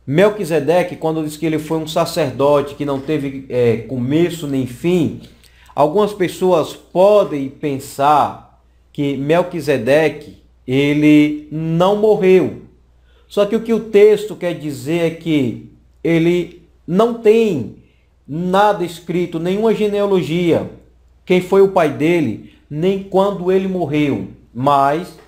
Melquisedeque, quando diz que ele foi um sacerdote que não teve é, começo nem fim, algumas pessoas podem pensar que Melquisedeque ele não morreu. Só que o que o texto quer dizer é que ele não tem nada escrito, nenhuma genealogia, quem foi o pai dele, nem quando ele morreu. Mas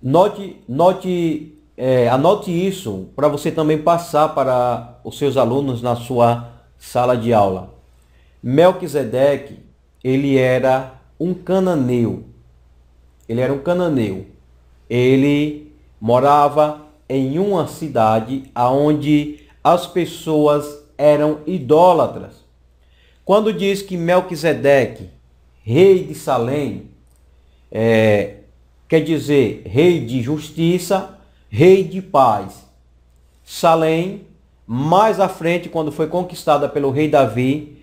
note, note, é, anote isso para você também passar para os seus alunos na sua sala de aula. Melquisedeque, ele era um cananeu. Ele era um cananeu. Ele morava em uma cidade onde as pessoas eram idólatras. Quando diz que Melquisedeque, rei de Salém, é, quer dizer rei de justiça, rei de paz. Salém, mais à frente, quando foi conquistada pelo rei Davi,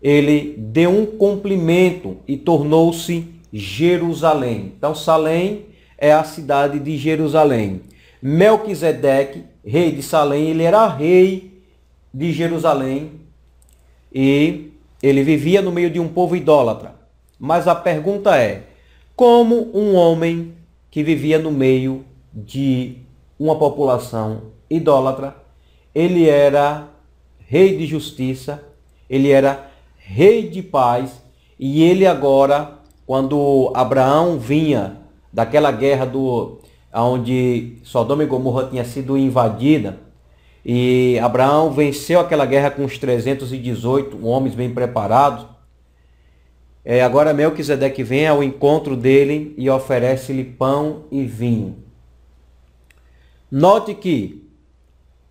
ele deu um cumprimento e tornou-se Jerusalém. Então, Salém é a cidade de Jerusalém. Melquisedeque, rei de Salém, ele era rei de Jerusalém e ele vivia no meio de um povo idólatra. Mas a pergunta é: como um homem que vivia no meio de uma população idólatra, ele era rei de justiça, ele era rei de paz, e ele agora, quando Abraão vinha daquela guerra do onde Sodoma e Gomorra tinha sido invadida e Abraão venceu aquela guerra com os 318 homens bem preparados. É, agora Melquisedeque vem ao encontro dele e oferece-lhe pão e vinho. Note que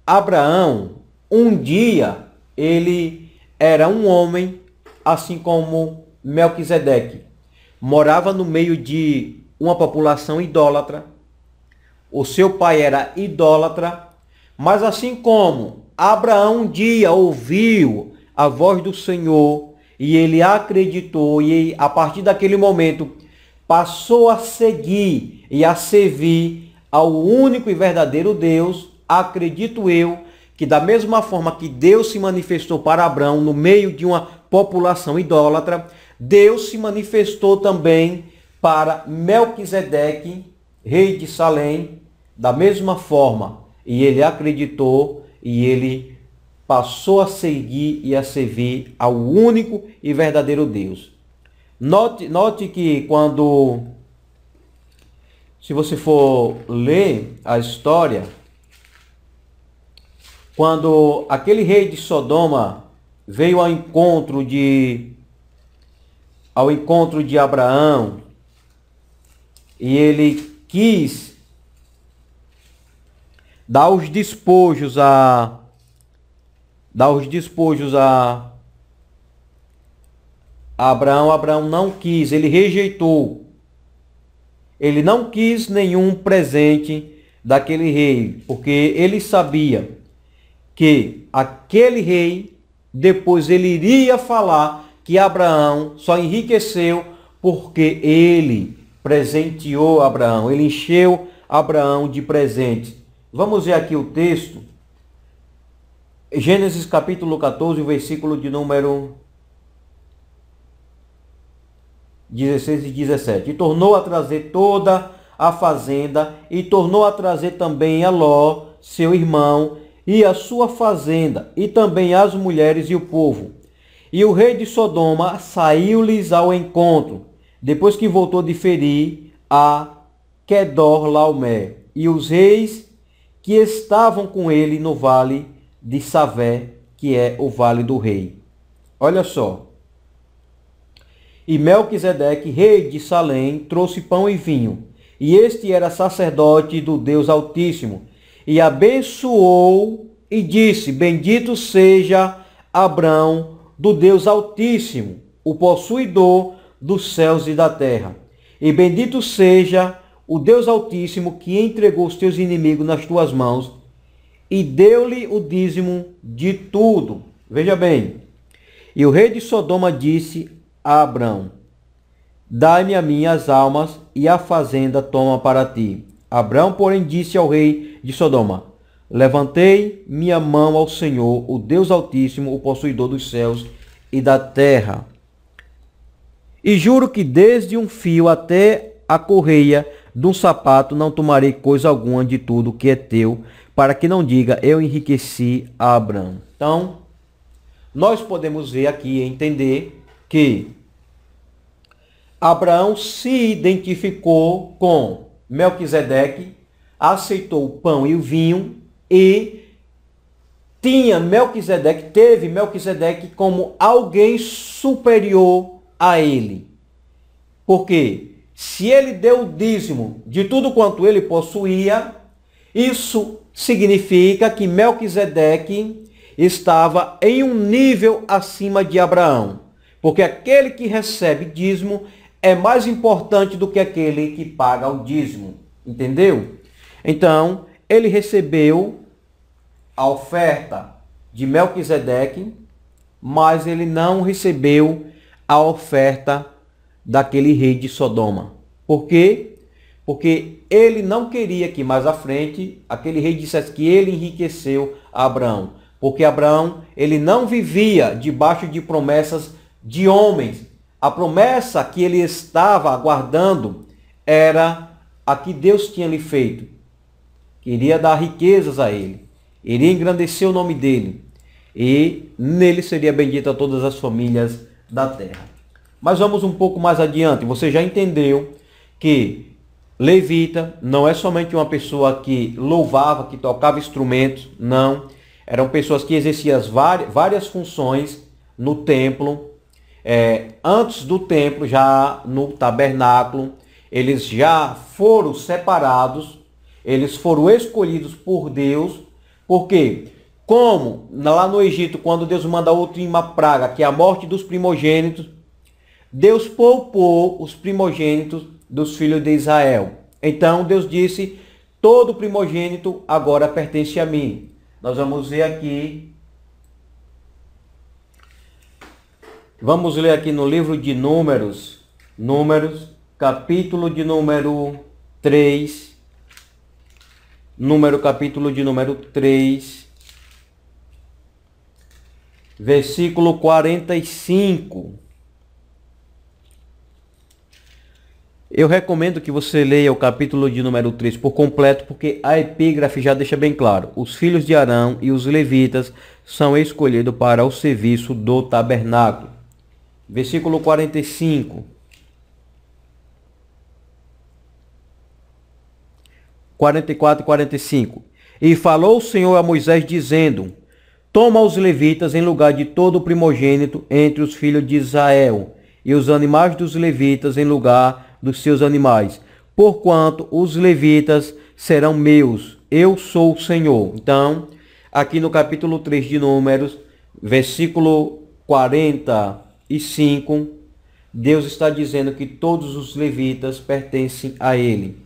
Abraão, um dia, ele era um homem, assim como Melquisedeque. Morava no meio de uma população idólatra. O seu pai era idólatra, mas assim como Abraão um dia ouviu a voz do Senhor e ele acreditou e a partir daquele momento passou a seguir e a servir ao único e verdadeiro Deus, acredito eu que da mesma forma que Deus se manifestou para Abraão no meio de uma população idólatra, Deus se manifestou também para Melquisedeque, rei de Salém, da mesma forma. E ele acreditou e ele passou a seguir e a servir ao único e verdadeiro Deus. Note, note que quando, se você for ler a história, quando aquele rei de Sodoma veio ao encontro de ao encontro de Abraão e ele quis dar os despojos a dar os despojos a Abraão, Abraão não quis, ele rejeitou. Ele não quis nenhum presente daquele rei, porque ele sabia que aquele rei depois ele iria falar que Abraão só enriqueceu porque ele presenteou Abraão, ele encheu Abraão de presentes. Vamos ver aqui o texto. Gênesis capítulo 14, versículo de número 16 e 17. E tornou a trazer toda a fazenda, e tornou a trazer também a Ló, seu irmão, e a sua fazenda, e também as mulheres e o povo. E o rei de Sodoma saiu-lhes ao encontro, depois que voltou de ferir a Laomé e os reis que estavam com ele no vale de Savé, que é o vale do rei. Olha só. E Melquisedeque, rei de Salém, trouxe pão e vinho. E este era sacerdote do Deus Altíssimo. E abençoou e disse: Bendito seja Abrão do Deus Altíssimo, o possuidor dos céus e da terra. E bendito seja o Deus Altíssimo que entregou os teus inimigos nas tuas mãos e deu-lhe o dízimo de tudo. Veja bem. E o rei de Sodoma disse a Abrão: Dai-me a mim as almas e a fazenda toma para ti. Abrão, porém, disse ao rei de Sodoma: Levantei minha mão ao Senhor, o Deus Altíssimo, o possuidor dos céus e da terra. E juro que desde um fio até a correia de um sapato não tomarei coisa alguma de tudo que é teu, para que não diga eu enriqueci a Abraão. Então, nós podemos ver aqui entender que Abraão se identificou com Melquisedeque, aceitou o pão e o vinho e tinha Melquisedeque, teve Melquisedeque como alguém superior a ele. Porque se ele deu o dízimo de tudo quanto ele possuía, isso significa que Melquisedeque estava em um nível acima de Abraão. Porque aquele que recebe dízimo é mais importante do que aquele que paga o dízimo. Entendeu? Então, ele recebeu a oferta de Melquisedeque, mas ele não recebeu a oferta daquele rei de Sodoma. Por quê? Porque ele não queria que mais à frente aquele rei dissesse que ele enriqueceu Abraão. Porque Abraão, ele não vivia debaixo de promessas de homens. A promessa que ele estava aguardando era a que Deus tinha lhe feito. Queria dar riquezas a ele. Iria engrandecer o nome dele. E nele seria bendita todas as famílias da terra. Mas vamos um pouco mais adiante. Você já entendeu que levita não é somente uma pessoa que louvava, que tocava instrumentos, não. Eram pessoas que exerciam várias funções no templo. É, antes do templo, já no tabernáculo, eles já foram separados, eles foram escolhidos por Deus. Por quê? Como lá no Egito, quando Deus manda a última praga, que é a morte dos primogênitos, Deus poupou os primogênitos dos filhos de Israel. Então Deus disse: todo primogênito agora pertence a mim. Nós vamos ver aqui. Vamos ler aqui no livro de Números, Números, capítulo de número 3. Número capítulo de número 3 versículo 45. Eu recomendo que você leia o capítulo de número 3 por completo, porque a epígrafe já deixa bem claro. Os filhos de Arão e os levitas são escolhidos para o serviço do tabernáculo. Versículo 45. 44 e 45. E falou o Senhor a Moisés, dizendo: Toma os levitas em lugar de todo o primogênito entre os filhos de Israel, e os animais dos levitas em lugar dos seus animais, porquanto os levitas serão meus, eu sou o Senhor. Então, aqui no capítulo 3 de Números, versículo 45, Deus está dizendo que todos os levitas pertencem a ele.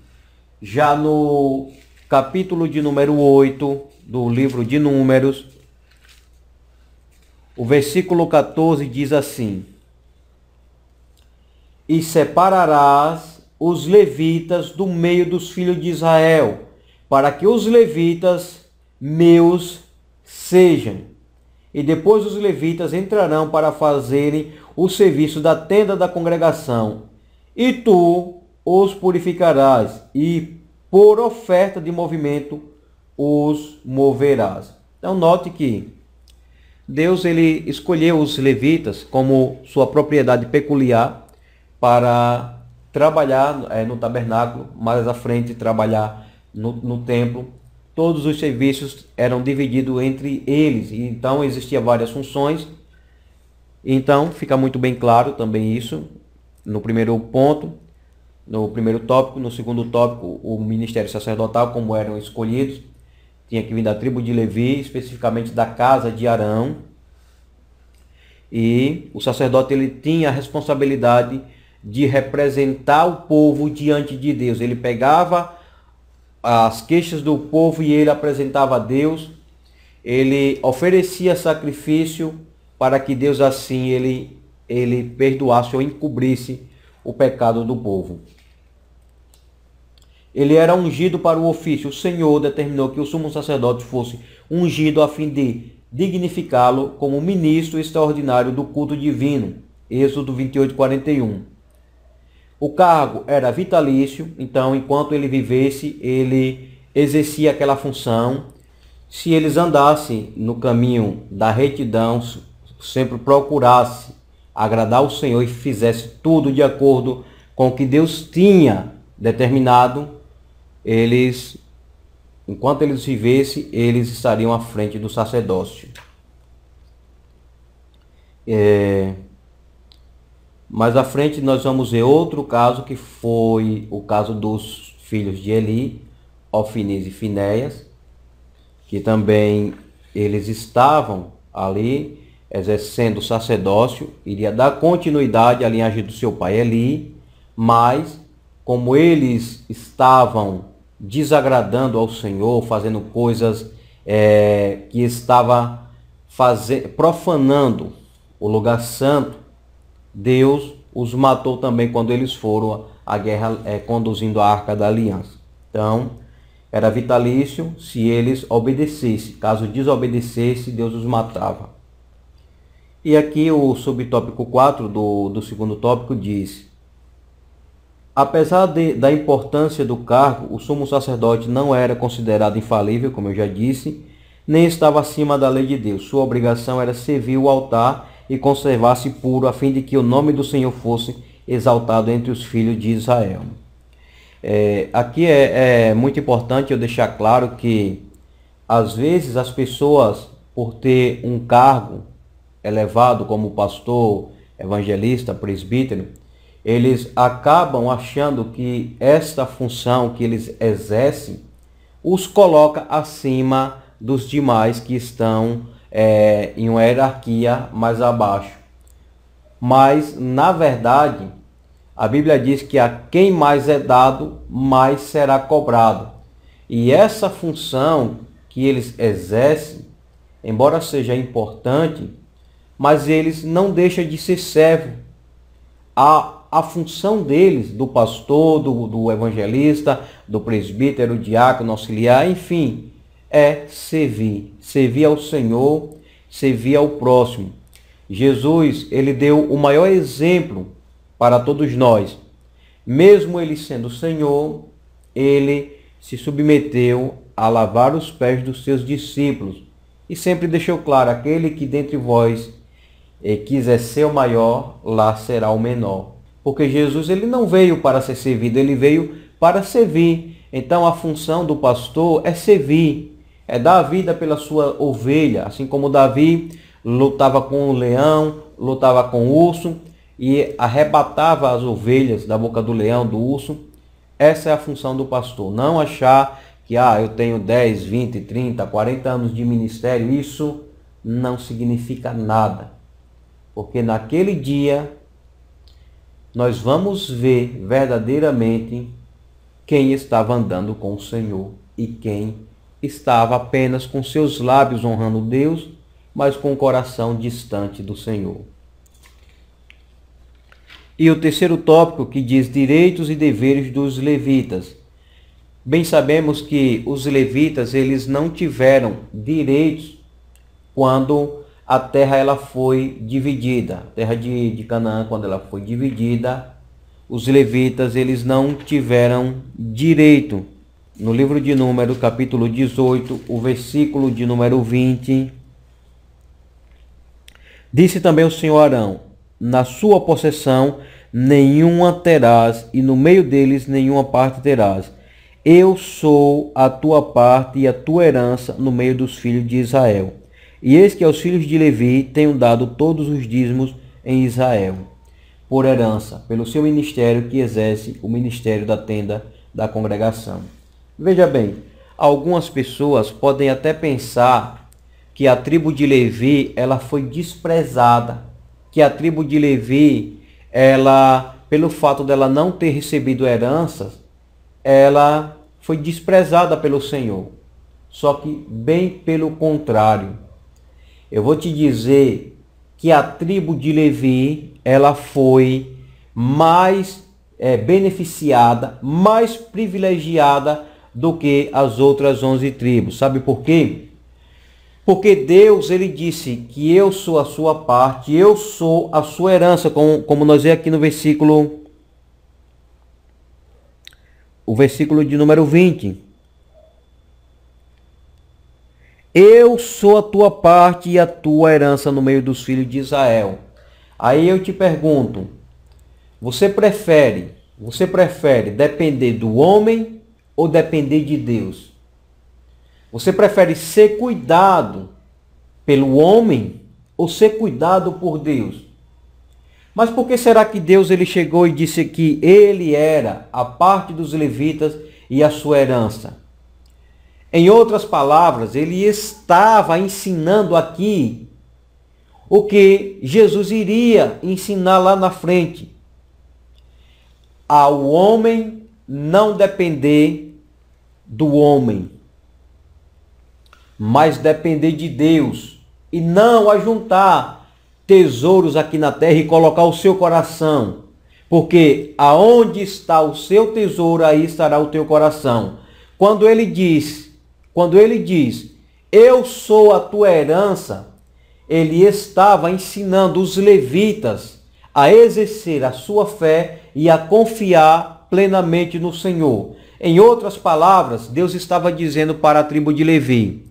Já no capítulo de número 8 do livro de Números, o versículo 14 diz assim: E separarás os levitas do meio dos filhos de Israel, para que os levitas meus sejam. E depois os levitas entrarão para fazerem o serviço da tenda da congregação. E tu os purificarás, e por oferta de movimento os moverás. Então, note que Deus ele escolheu os levitas como sua propriedade peculiar para trabalhar é, no tabernáculo, mais à frente trabalhar no, no templo. Todos os serviços eram divididos entre eles, então existia várias funções. Então fica muito bem claro também isso no primeiro ponto, no primeiro tópico, no segundo tópico, o ministério sacerdotal como eram escolhidos tinha que vir da tribo de Levi, especificamente da casa de Arão. E o sacerdote ele tinha a responsabilidade de representar o povo diante de Deus. Ele pegava as queixas do povo e ele apresentava a Deus. Ele oferecia sacrifício para que Deus assim ele ele perdoasse ou encobrisse o pecado do povo. Ele era ungido para o ofício. O Senhor determinou que o sumo sacerdote fosse ungido a fim de dignificá-lo como ministro extraordinário do culto divino. Êxodo 28, 41. O cargo era vitalício, então, enquanto ele vivesse, ele exercia aquela função. Se eles andassem no caminho da retidão, sempre procurasse agradar o Senhor e fizesse tudo de acordo com o que Deus tinha determinado, eles, enquanto eles vivessem, eles estariam à frente do sacerdócio. É, mais à frente nós vamos ver outro caso que foi o caso dos filhos de Eli, Ofnis e Finéias, que também eles estavam ali exercendo o sacerdócio, iria dar continuidade à linhagem do seu pai Eli, mas como eles estavam desagradando ao Senhor, fazendo coisas é, que estava fazer, profanando o lugar santo, Deus os matou também quando eles foram à guerra é, conduzindo a arca da aliança. Então, era vitalício se eles obedecessem. Caso desobedecesse, Deus os matava. E aqui o subtópico 4 do, do segundo tópico diz: Apesar de, da importância do cargo, o sumo sacerdote não era considerado infalível, como eu já disse, nem estava acima da lei de Deus. Sua obrigação era servir o altar e conservar-se puro, a fim de que o nome do Senhor fosse exaltado entre os filhos de Israel. É, aqui é, é muito importante eu deixar claro que, às vezes, as pessoas, por ter um cargo elevado como pastor, evangelista, presbítero, eles acabam achando que esta função que eles exercem os coloca acima dos demais que estão é, em uma hierarquia mais abaixo. Mas, na verdade, a Bíblia diz que a quem mais é dado, mais será cobrado. E essa função que eles exercem, embora seja importante, mas eles não deixam de ser servo. Há a função deles, do pastor, do, do evangelista, do presbítero, diácono, auxiliar, enfim, é servir. Servir ao Senhor, servir ao próximo. Jesus, ele deu o maior exemplo para todos nós. Mesmo ele sendo Senhor, ele se submeteu a lavar os pés dos seus discípulos e sempre deixou claro: aquele que dentre vós eh, quiser ser o maior, lá será o menor. Porque Jesus ele não veio para ser servido, ele veio para servir. Então a função do pastor é servir, é dar a vida pela sua ovelha, assim como Davi lutava com o leão, lutava com o urso e arrebatava as ovelhas da boca do leão, do urso. Essa é a função do pastor, não achar que ah, eu tenho 10, 20, 30, 40 anos de ministério, isso não significa nada. Porque naquele dia nós vamos ver verdadeiramente quem estava andando com o Senhor e quem estava apenas com seus lábios honrando Deus, mas com o coração distante do Senhor. E o terceiro tópico que diz direitos e deveres dos levitas. Bem sabemos que os levitas eles não tiveram direitos quando a terra ela foi dividida. A terra de, de Canaã, quando ela foi dividida, os levitas eles não tiveram direito. No livro de Número, capítulo 18, o versículo de número 20, disse também o Senhor Arão: Na sua possessão nenhuma terás, e no meio deles nenhuma parte terás. Eu sou a tua parte e a tua herança no meio dos filhos de Israel e eis que aos filhos de Levi tenho dado todos os dízimos em Israel, por herança, pelo seu ministério que exerce o ministério da tenda da congregação. Veja bem, algumas pessoas podem até pensar que a tribo de Levi ela foi desprezada, que a tribo de Levi ela pelo fato dela não ter recebido heranças, ela foi desprezada pelo Senhor. Só que bem pelo contrário eu vou te dizer que a tribo de Levi, ela foi mais é, beneficiada, mais privilegiada do que as outras 11 tribos. Sabe por quê? Porque Deus, ele disse que eu sou a sua parte, eu sou a sua herança, como, como nós vemos aqui no versículo o versículo de número 20. Eu sou a tua parte e a tua herança no meio dos filhos de Israel. Aí eu te pergunto, você prefere, você prefere depender do homem ou depender de Deus? Você prefere ser cuidado pelo homem ou ser cuidado por Deus? Mas por que será que Deus ele chegou e disse que ele era a parte dos levitas e a sua herança? Em outras palavras, ele estava ensinando aqui o que Jesus iria ensinar lá na frente. Ao homem não depender do homem, mas depender de Deus e não ajuntar tesouros aqui na terra e colocar o seu coração, porque aonde está o seu tesouro, aí estará o teu coração. Quando ele diz quando ele diz, eu sou a tua herança, ele estava ensinando os levitas a exercer a sua fé e a confiar plenamente no Senhor. Em outras palavras, Deus estava dizendo para a tribo de Levi: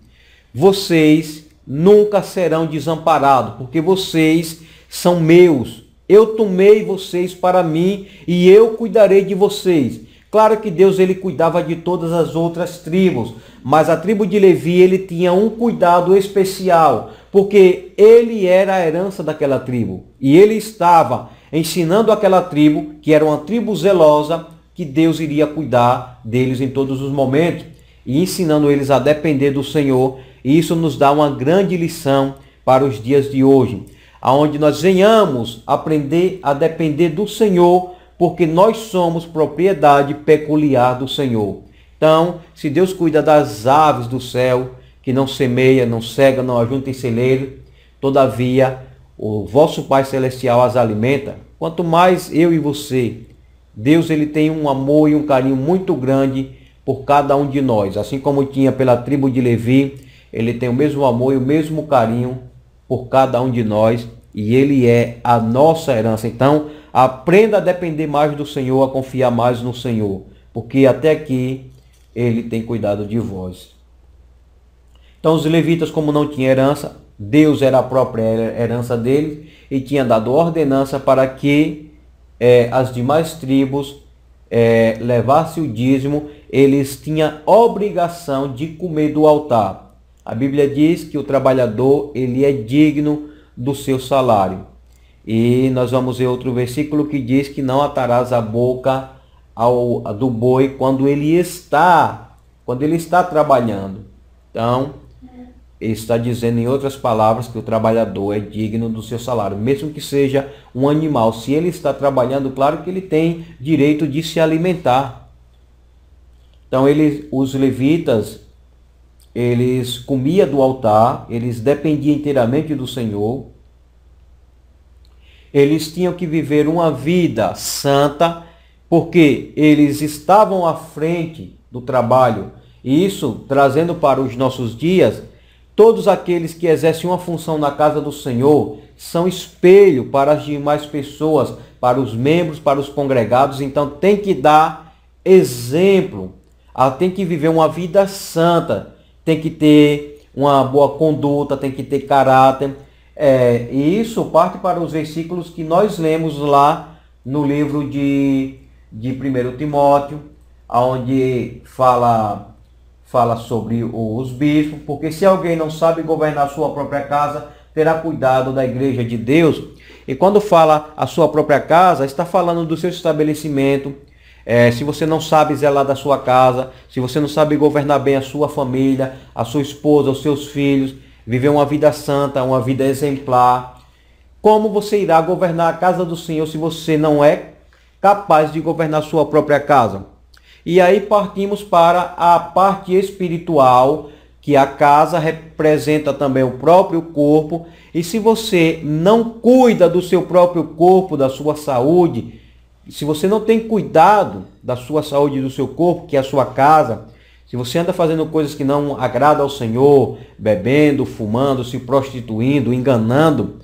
Vocês nunca serão desamparados, porque vocês são meus. Eu tomei vocês para mim e eu cuidarei de vocês. Claro que Deus ele cuidava de todas as outras tribos, mas a tribo de Levi ele tinha um cuidado especial, porque ele era a herança daquela tribo e ele estava ensinando aquela tribo, que era uma tribo zelosa, que Deus iria cuidar deles em todos os momentos e ensinando eles a depender do Senhor. E isso nos dá uma grande lição para os dias de hoje, aonde nós venhamos aprender a depender do Senhor porque nós somos propriedade peculiar do Senhor. Então, se Deus cuida das aves do céu, que não semeia, não cega, não ajunta em celeiro, todavia o vosso Pai Celestial as alimenta, quanto mais eu e você, Deus ele tem um amor e um carinho muito grande por cada um de nós. Assim como tinha pela tribo de Levi, ele tem o mesmo amor e o mesmo carinho por cada um de nós e ele é a nossa herança. Então, Aprenda a depender mais do Senhor, a confiar mais no Senhor, porque até aqui ele tem cuidado de vós. Então os levitas, como não tinham herança, Deus era a própria herança deles e tinha dado ordenança para que é, as demais tribos eh, é, levassem o dízimo, eles tinham obrigação de comer do altar. A Bíblia diz que o trabalhador ele é digno do seu salário. E nós vamos ver outro versículo que diz que não atarás a boca ao, do boi quando ele está, quando ele está trabalhando. Então, ele está dizendo em outras palavras que o trabalhador é digno do seu salário, mesmo que seja um animal. Se ele está trabalhando, claro que ele tem direito de se alimentar. Então, ele, os levitas, eles comiam do altar, eles dependiam inteiramente do Senhor, eles tinham que viver uma vida santa, porque eles estavam à frente do trabalho. E isso, trazendo para os nossos dias, todos aqueles que exercem uma função na casa do Senhor são espelho para as demais pessoas, para os membros, para os congregados. Então tem que dar exemplo, ah, tem que viver uma vida santa, tem que ter uma boa conduta, tem que ter caráter, é, e isso parte para os versículos que nós lemos lá no livro de, de 1 Timóteo, onde fala, fala sobre os bispos, porque se alguém não sabe governar sua própria casa, terá cuidado da igreja de Deus. E quando fala a sua própria casa, está falando do seu estabelecimento. É, se você não sabe zelar da sua casa, se você não sabe governar bem a sua família, a sua esposa, os seus filhos, viver uma vida santa, uma vida exemplar. Como você irá governar a casa do Senhor se você não é capaz de governar sua própria casa? E aí partimos para a parte espiritual, que a casa representa também o próprio corpo. E se você não cuida do seu próprio corpo, da sua saúde, se você não tem cuidado da sua saúde e do seu corpo, que é a sua casa, se você anda fazendo coisas que não agradam ao Senhor, bebendo, fumando, se prostituindo, enganando,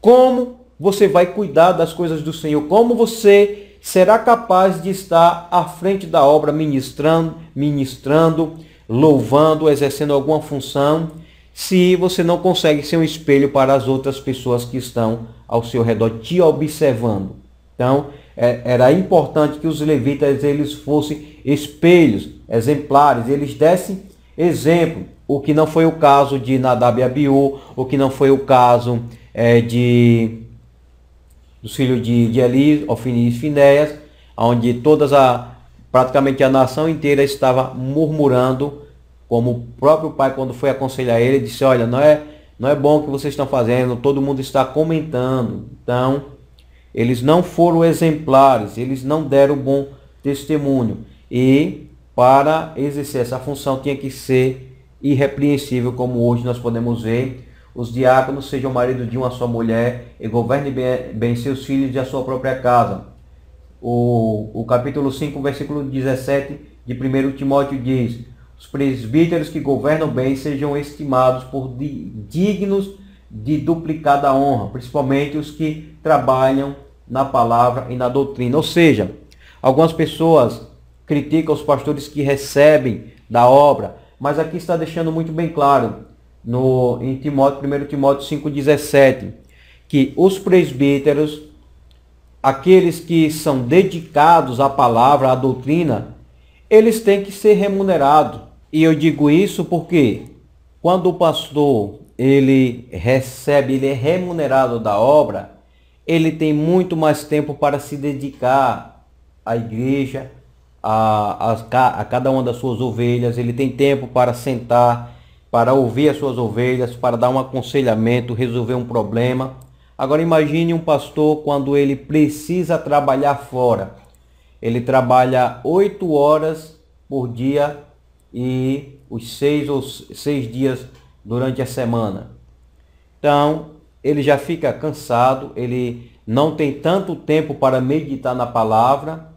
como você vai cuidar das coisas do Senhor? Como você será capaz de estar à frente da obra ministrando, ministrando, louvando, exercendo alguma função, se você não consegue ser um espelho para as outras pessoas que estão ao seu redor te observando. Então, é, era importante que os levitas eles fossem espelhos, exemplares, eles dessem exemplo, o que não foi o caso de Nadab e Abiú, o que não foi o caso é, de dos filhos de, de Eli, e Finéias, onde todas a praticamente a nação inteira estava murmurando, como o próprio pai quando foi aconselhar ele disse, olha, não é não é bom o que vocês estão fazendo, todo mundo está comentando. Então, eles não foram exemplares, eles não deram bom testemunho. E para exercer essa função tinha que ser irrepreensível, como hoje nós podemos ver. Os diáconos sejam marido de uma só mulher e governem bem, bem seus filhos e a sua própria casa. O, o capítulo 5, versículo 17 de 1 Timóteo diz: Os presbíteros que governam bem sejam estimados por dignos de duplicada honra, principalmente os que trabalham na palavra e na doutrina. Ou seja, algumas pessoas critica os pastores que recebem da obra, mas aqui está deixando muito bem claro no, em Timóteo, 1 Timóteo 5,17, que os presbíteros, aqueles que são dedicados à palavra, à doutrina, eles têm que ser remunerados. E eu digo isso porque quando o pastor ele recebe, ele é remunerado da obra, ele tem muito mais tempo para se dedicar à igreja, a, a, a cada uma das suas ovelhas, ele tem tempo para sentar, para ouvir as suas ovelhas, para dar um aconselhamento, resolver um problema. Agora imagine um pastor quando ele precisa trabalhar fora. Ele trabalha oito horas por dia e os seis ou seis dias durante a semana. Então, ele já fica cansado, ele não tem tanto tempo para meditar na palavra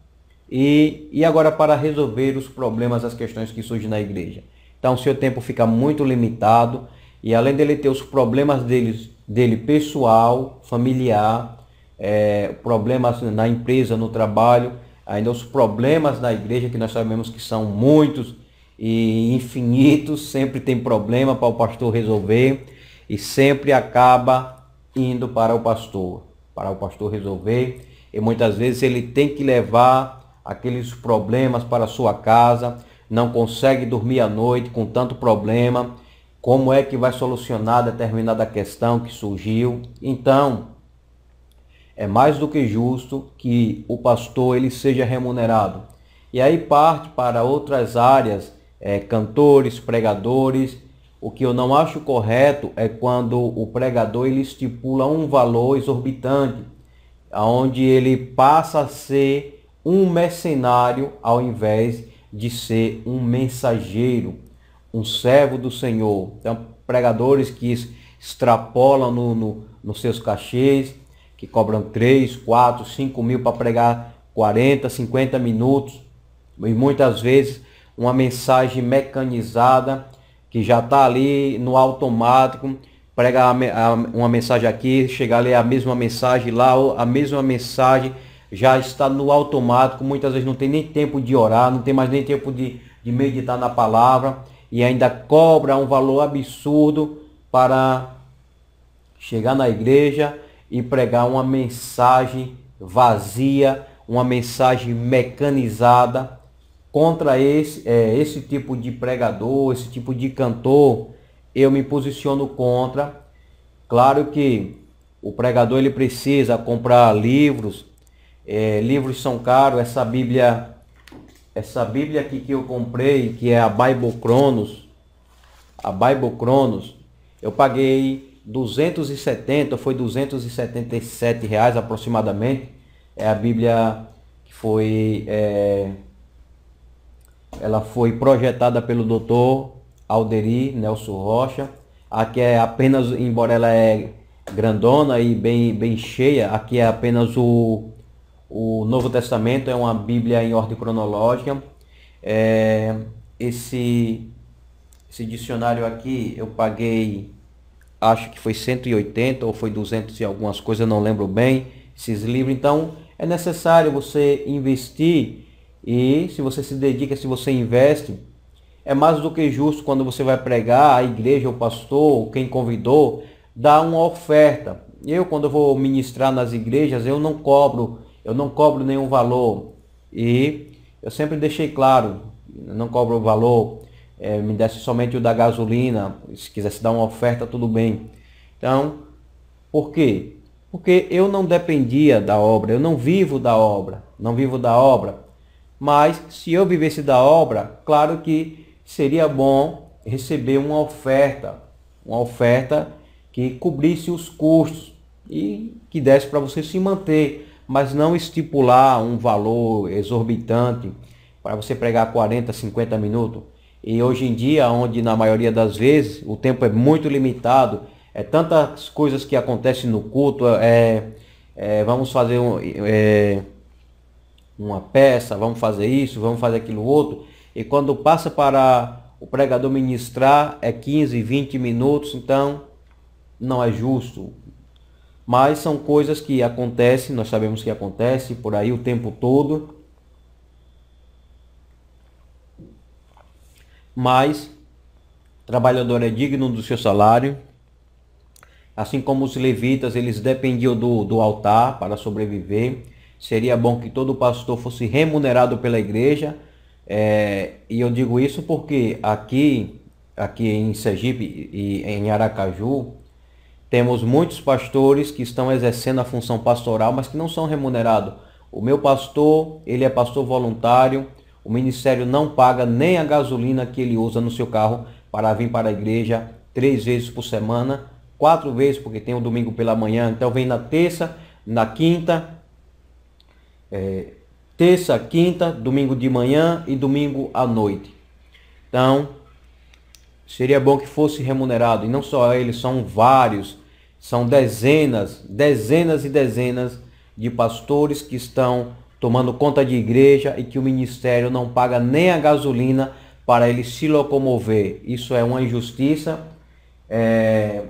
e, e agora para resolver os problemas, as questões que surgem na igreja. Então, seu tempo fica muito limitado e além dele ter os problemas dele, dele pessoal, familiar, é, problemas na empresa, no trabalho, ainda os problemas na igreja, que nós sabemos que são muitos e infinitos, sempre tem problema para o pastor resolver e sempre acaba indo para o pastor, para o pastor resolver. E muitas vezes ele tem que levar aqueles problemas para sua casa, não consegue dormir à noite com tanto problema, como é que vai solucionar determinada questão que surgiu. Então, é mais do que justo que o pastor ele seja remunerado. E aí parte para outras áreas, é, cantores, pregadores. O que eu não acho correto é quando o pregador ele estipula um valor exorbitante, onde ele passa a ser um mercenário ao invés de ser um mensageiro, um servo do Senhor. Então, pregadores que extrapolam no, no, nos seus cachês, que cobram 3, 4, 5 mil para pregar 40, 50 minutos, e muitas vezes uma mensagem mecanizada que já está ali no automático, prega uma mensagem aqui, chega ali a mesma mensagem lá, a mesma mensagem já está no automático, muitas vezes não tem nem tempo de orar, não tem mais nem tempo de, de meditar na palavra e ainda cobra um valor absurdo para chegar na igreja e pregar uma mensagem vazia, uma mensagem mecanizada contra esse, é, esse tipo de pregador, esse tipo de cantor, eu me posiciono contra. Claro que o pregador ele precisa comprar livros é, livros são caros. Essa Bíblia, essa Bíblia aqui que eu comprei, que é a Bible Cronos, a Bible Cronos, eu paguei 270, foi 277 reais aproximadamente. É a Bíblia que foi, é, ela foi projetada pelo doutor Alderi Nelson Rocha. Aqui é apenas, embora ela é grandona e bem, bem cheia, aqui é apenas o o Novo Testamento é uma Bíblia em ordem cronológica. É, esse, esse dicionário aqui eu paguei, acho que foi 180 ou foi 200 e algumas coisas, não lembro bem, esses livros. Então é necessário você investir e se você se dedica, se você investe, é mais do que justo quando você vai pregar, a igreja, o pastor, quem convidou, dar uma oferta. Eu, quando eu vou ministrar nas igrejas, eu não cobro eu não cobro nenhum valor e eu sempre deixei claro, não cobro valor, é, me desse somente o da gasolina, se quisesse dar uma oferta, tudo bem. Então, por quê? Porque eu não dependia da obra, eu não vivo da obra, não vivo da obra. Mas se eu vivesse da obra, claro que seria bom receber uma oferta, uma oferta que cobrisse os custos e que desse para você se manter mas não estipular um valor exorbitante para você pregar 40, 50 minutos. E hoje em dia, onde na maioria das vezes o tempo é muito limitado, é tantas coisas que acontecem no culto, é, é vamos fazer um, é, uma peça, vamos fazer isso, vamos fazer aquilo outro. E quando passa para o pregador ministrar, é 15, 20 minutos, então não é justo mas são coisas que acontecem, nós sabemos que acontece por aí o tempo todo. Mas o trabalhador é digno do seu salário, assim como os levitas, eles dependiam do, do altar para sobreviver. Seria bom que todo pastor fosse remunerado pela igreja. É, e eu digo isso porque aqui, aqui em Sergipe e em Aracaju, temos muitos pastores que estão exercendo a função pastoral, mas que não são remunerados. O meu pastor, ele é pastor voluntário, o ministério não paga nem a gasolina que ele usa no seu carro para vir para a igreja três vezes por semana, quatro vezes, porque tem o um domingo pela manhã, então vem na terça, na quinta, é, terça, quinta, domingo de manhã e domingo à noite. Então, seria bom que fosse remunerado, e não só ele, são vários são dezenas, dezenas e dezenas de pastores que estão tomando conta de igreja e que o ministério não paga nem a gasolina para ele se locomover. Isso é uma injustiça, é,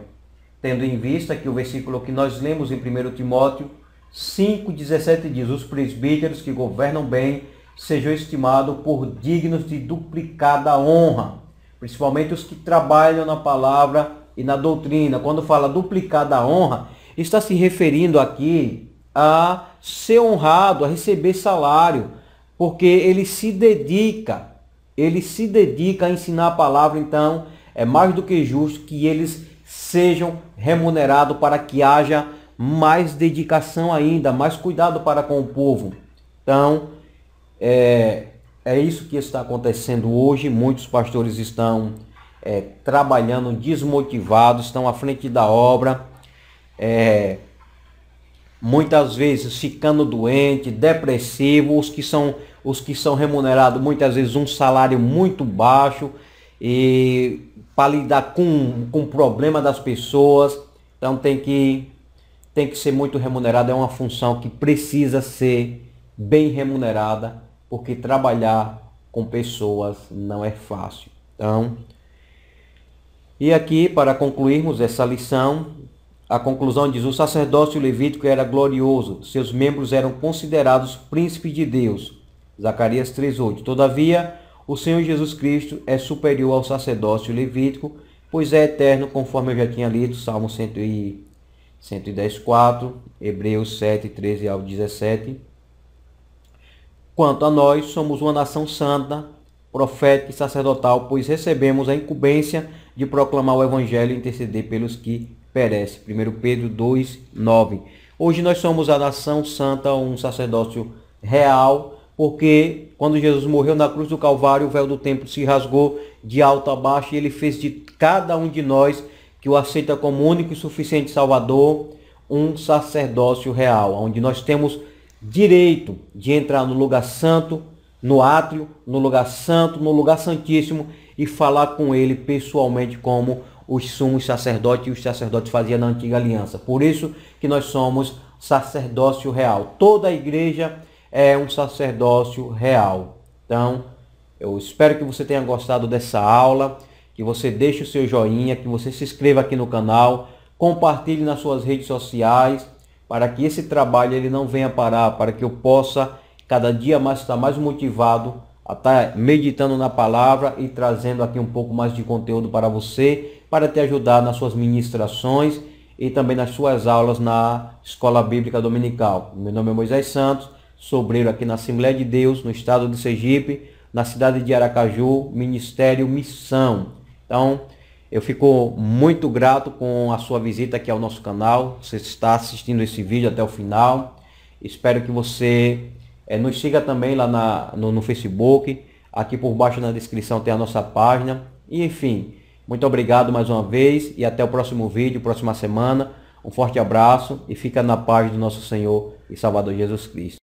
tendo em vista que o versículo que nós lemos em 1 Timóteo 5,17 diz: Os presbíteros que governam bem sejam estimados por dignos de duplicada honra, principalmente os que trabalham na palavra e na doutrina, quando fala duplicar da honra, está se referindo aqui a ser honrado, a receber salário, porque ele se dedica, ele se dedica a ensinar a palavra, então é mais do que justo que eles sejam remunerados para que haja mais dedicação ainda, mais cuidado para com o povo. Então, é, é isso que está acontecendo hoje, muitos pastores estão é, trabalhando desmotivados, estão à frente da obra, é, muitas vezes ficando doente, depressivo, os que são os que são remunerados muitas vezes um salário muito baixo e para lidar com, com o problema das pessoas, então tem que tem que ser muito remunerado, é uma função que precisa ser bem remunerada, porque trabalhar com pessoas não é fácil. Então, e aqui, para concluirmos essa lição, a conclusão diz: o sacerdócio levítico era glorioso, seus membros eram considerados príncipes de Deus. Zacarias 3:8. Todavia, o Senhor Jesus Cristo é superior ao sacerdócio levítico, pois é eterno, conforme eu já tinha lido, Salmo 110:4, Hebreus 7:13 ao 17. Quanto a nós, somos uma nação santa, profética e sacerdotal, pois recebemos a incumbência de proclamar o Evangelho e interceder pelos que perecem. 1 Pedro 2, 9. Hoje nós somos a nação santa, um sacerdócio real, porque quando Jesus morreu na cruz do Calvário, o véu do templo se rasgou de alto a baixo e ele fez de cada um de nós que o aceita como único e suficiente Salvador um sacerdócio real, onde nós temos direito de entrar no lugar santo, no átrio, no lugar santo, no lugar santíssimo e falar com ele pessoalmente como os sumos sacerdotes e os sacerdotes faziam na antiga aliança. Por isso que nós somos sacerdócio real. Toda a igreja é um sacerdócio real. Então, eu espero que você tenha gostado dessa aula, que você deixe o seu joinha, que você se inscreva aqui no canal, compartilhe nas suas redes sociais, para que esse trabalho ele não venha parar, para que eu possa cada dia mais estar mais motivado a estar tá meditando na palavra e trazendo aqui um pouco mais de conteúdo para você, para te ajudar nas suas ministrações e também nas suas aulas na Escola Bíblica Dominical. Meu nome é Moisés Santos, sobreiro aqui na Assembleia de Deus, no estado de Sergipe, na cidade de Aracaju, Ministério Missão. Então, eu fico muito grato com a sua visita aqui ao nosso canal. Você está assistindo esse vídeo até o final. Espero que você é, nos siga também lá na, no, no Facebook. Aqui por baixo na descrição tem a nossa página. E enfim, muito obrigado mais uma vez e até o próximo vídeo, próxima semana. Um forte abraço e fica na paz do nosso Senhor e Salvador Jesus Cristo.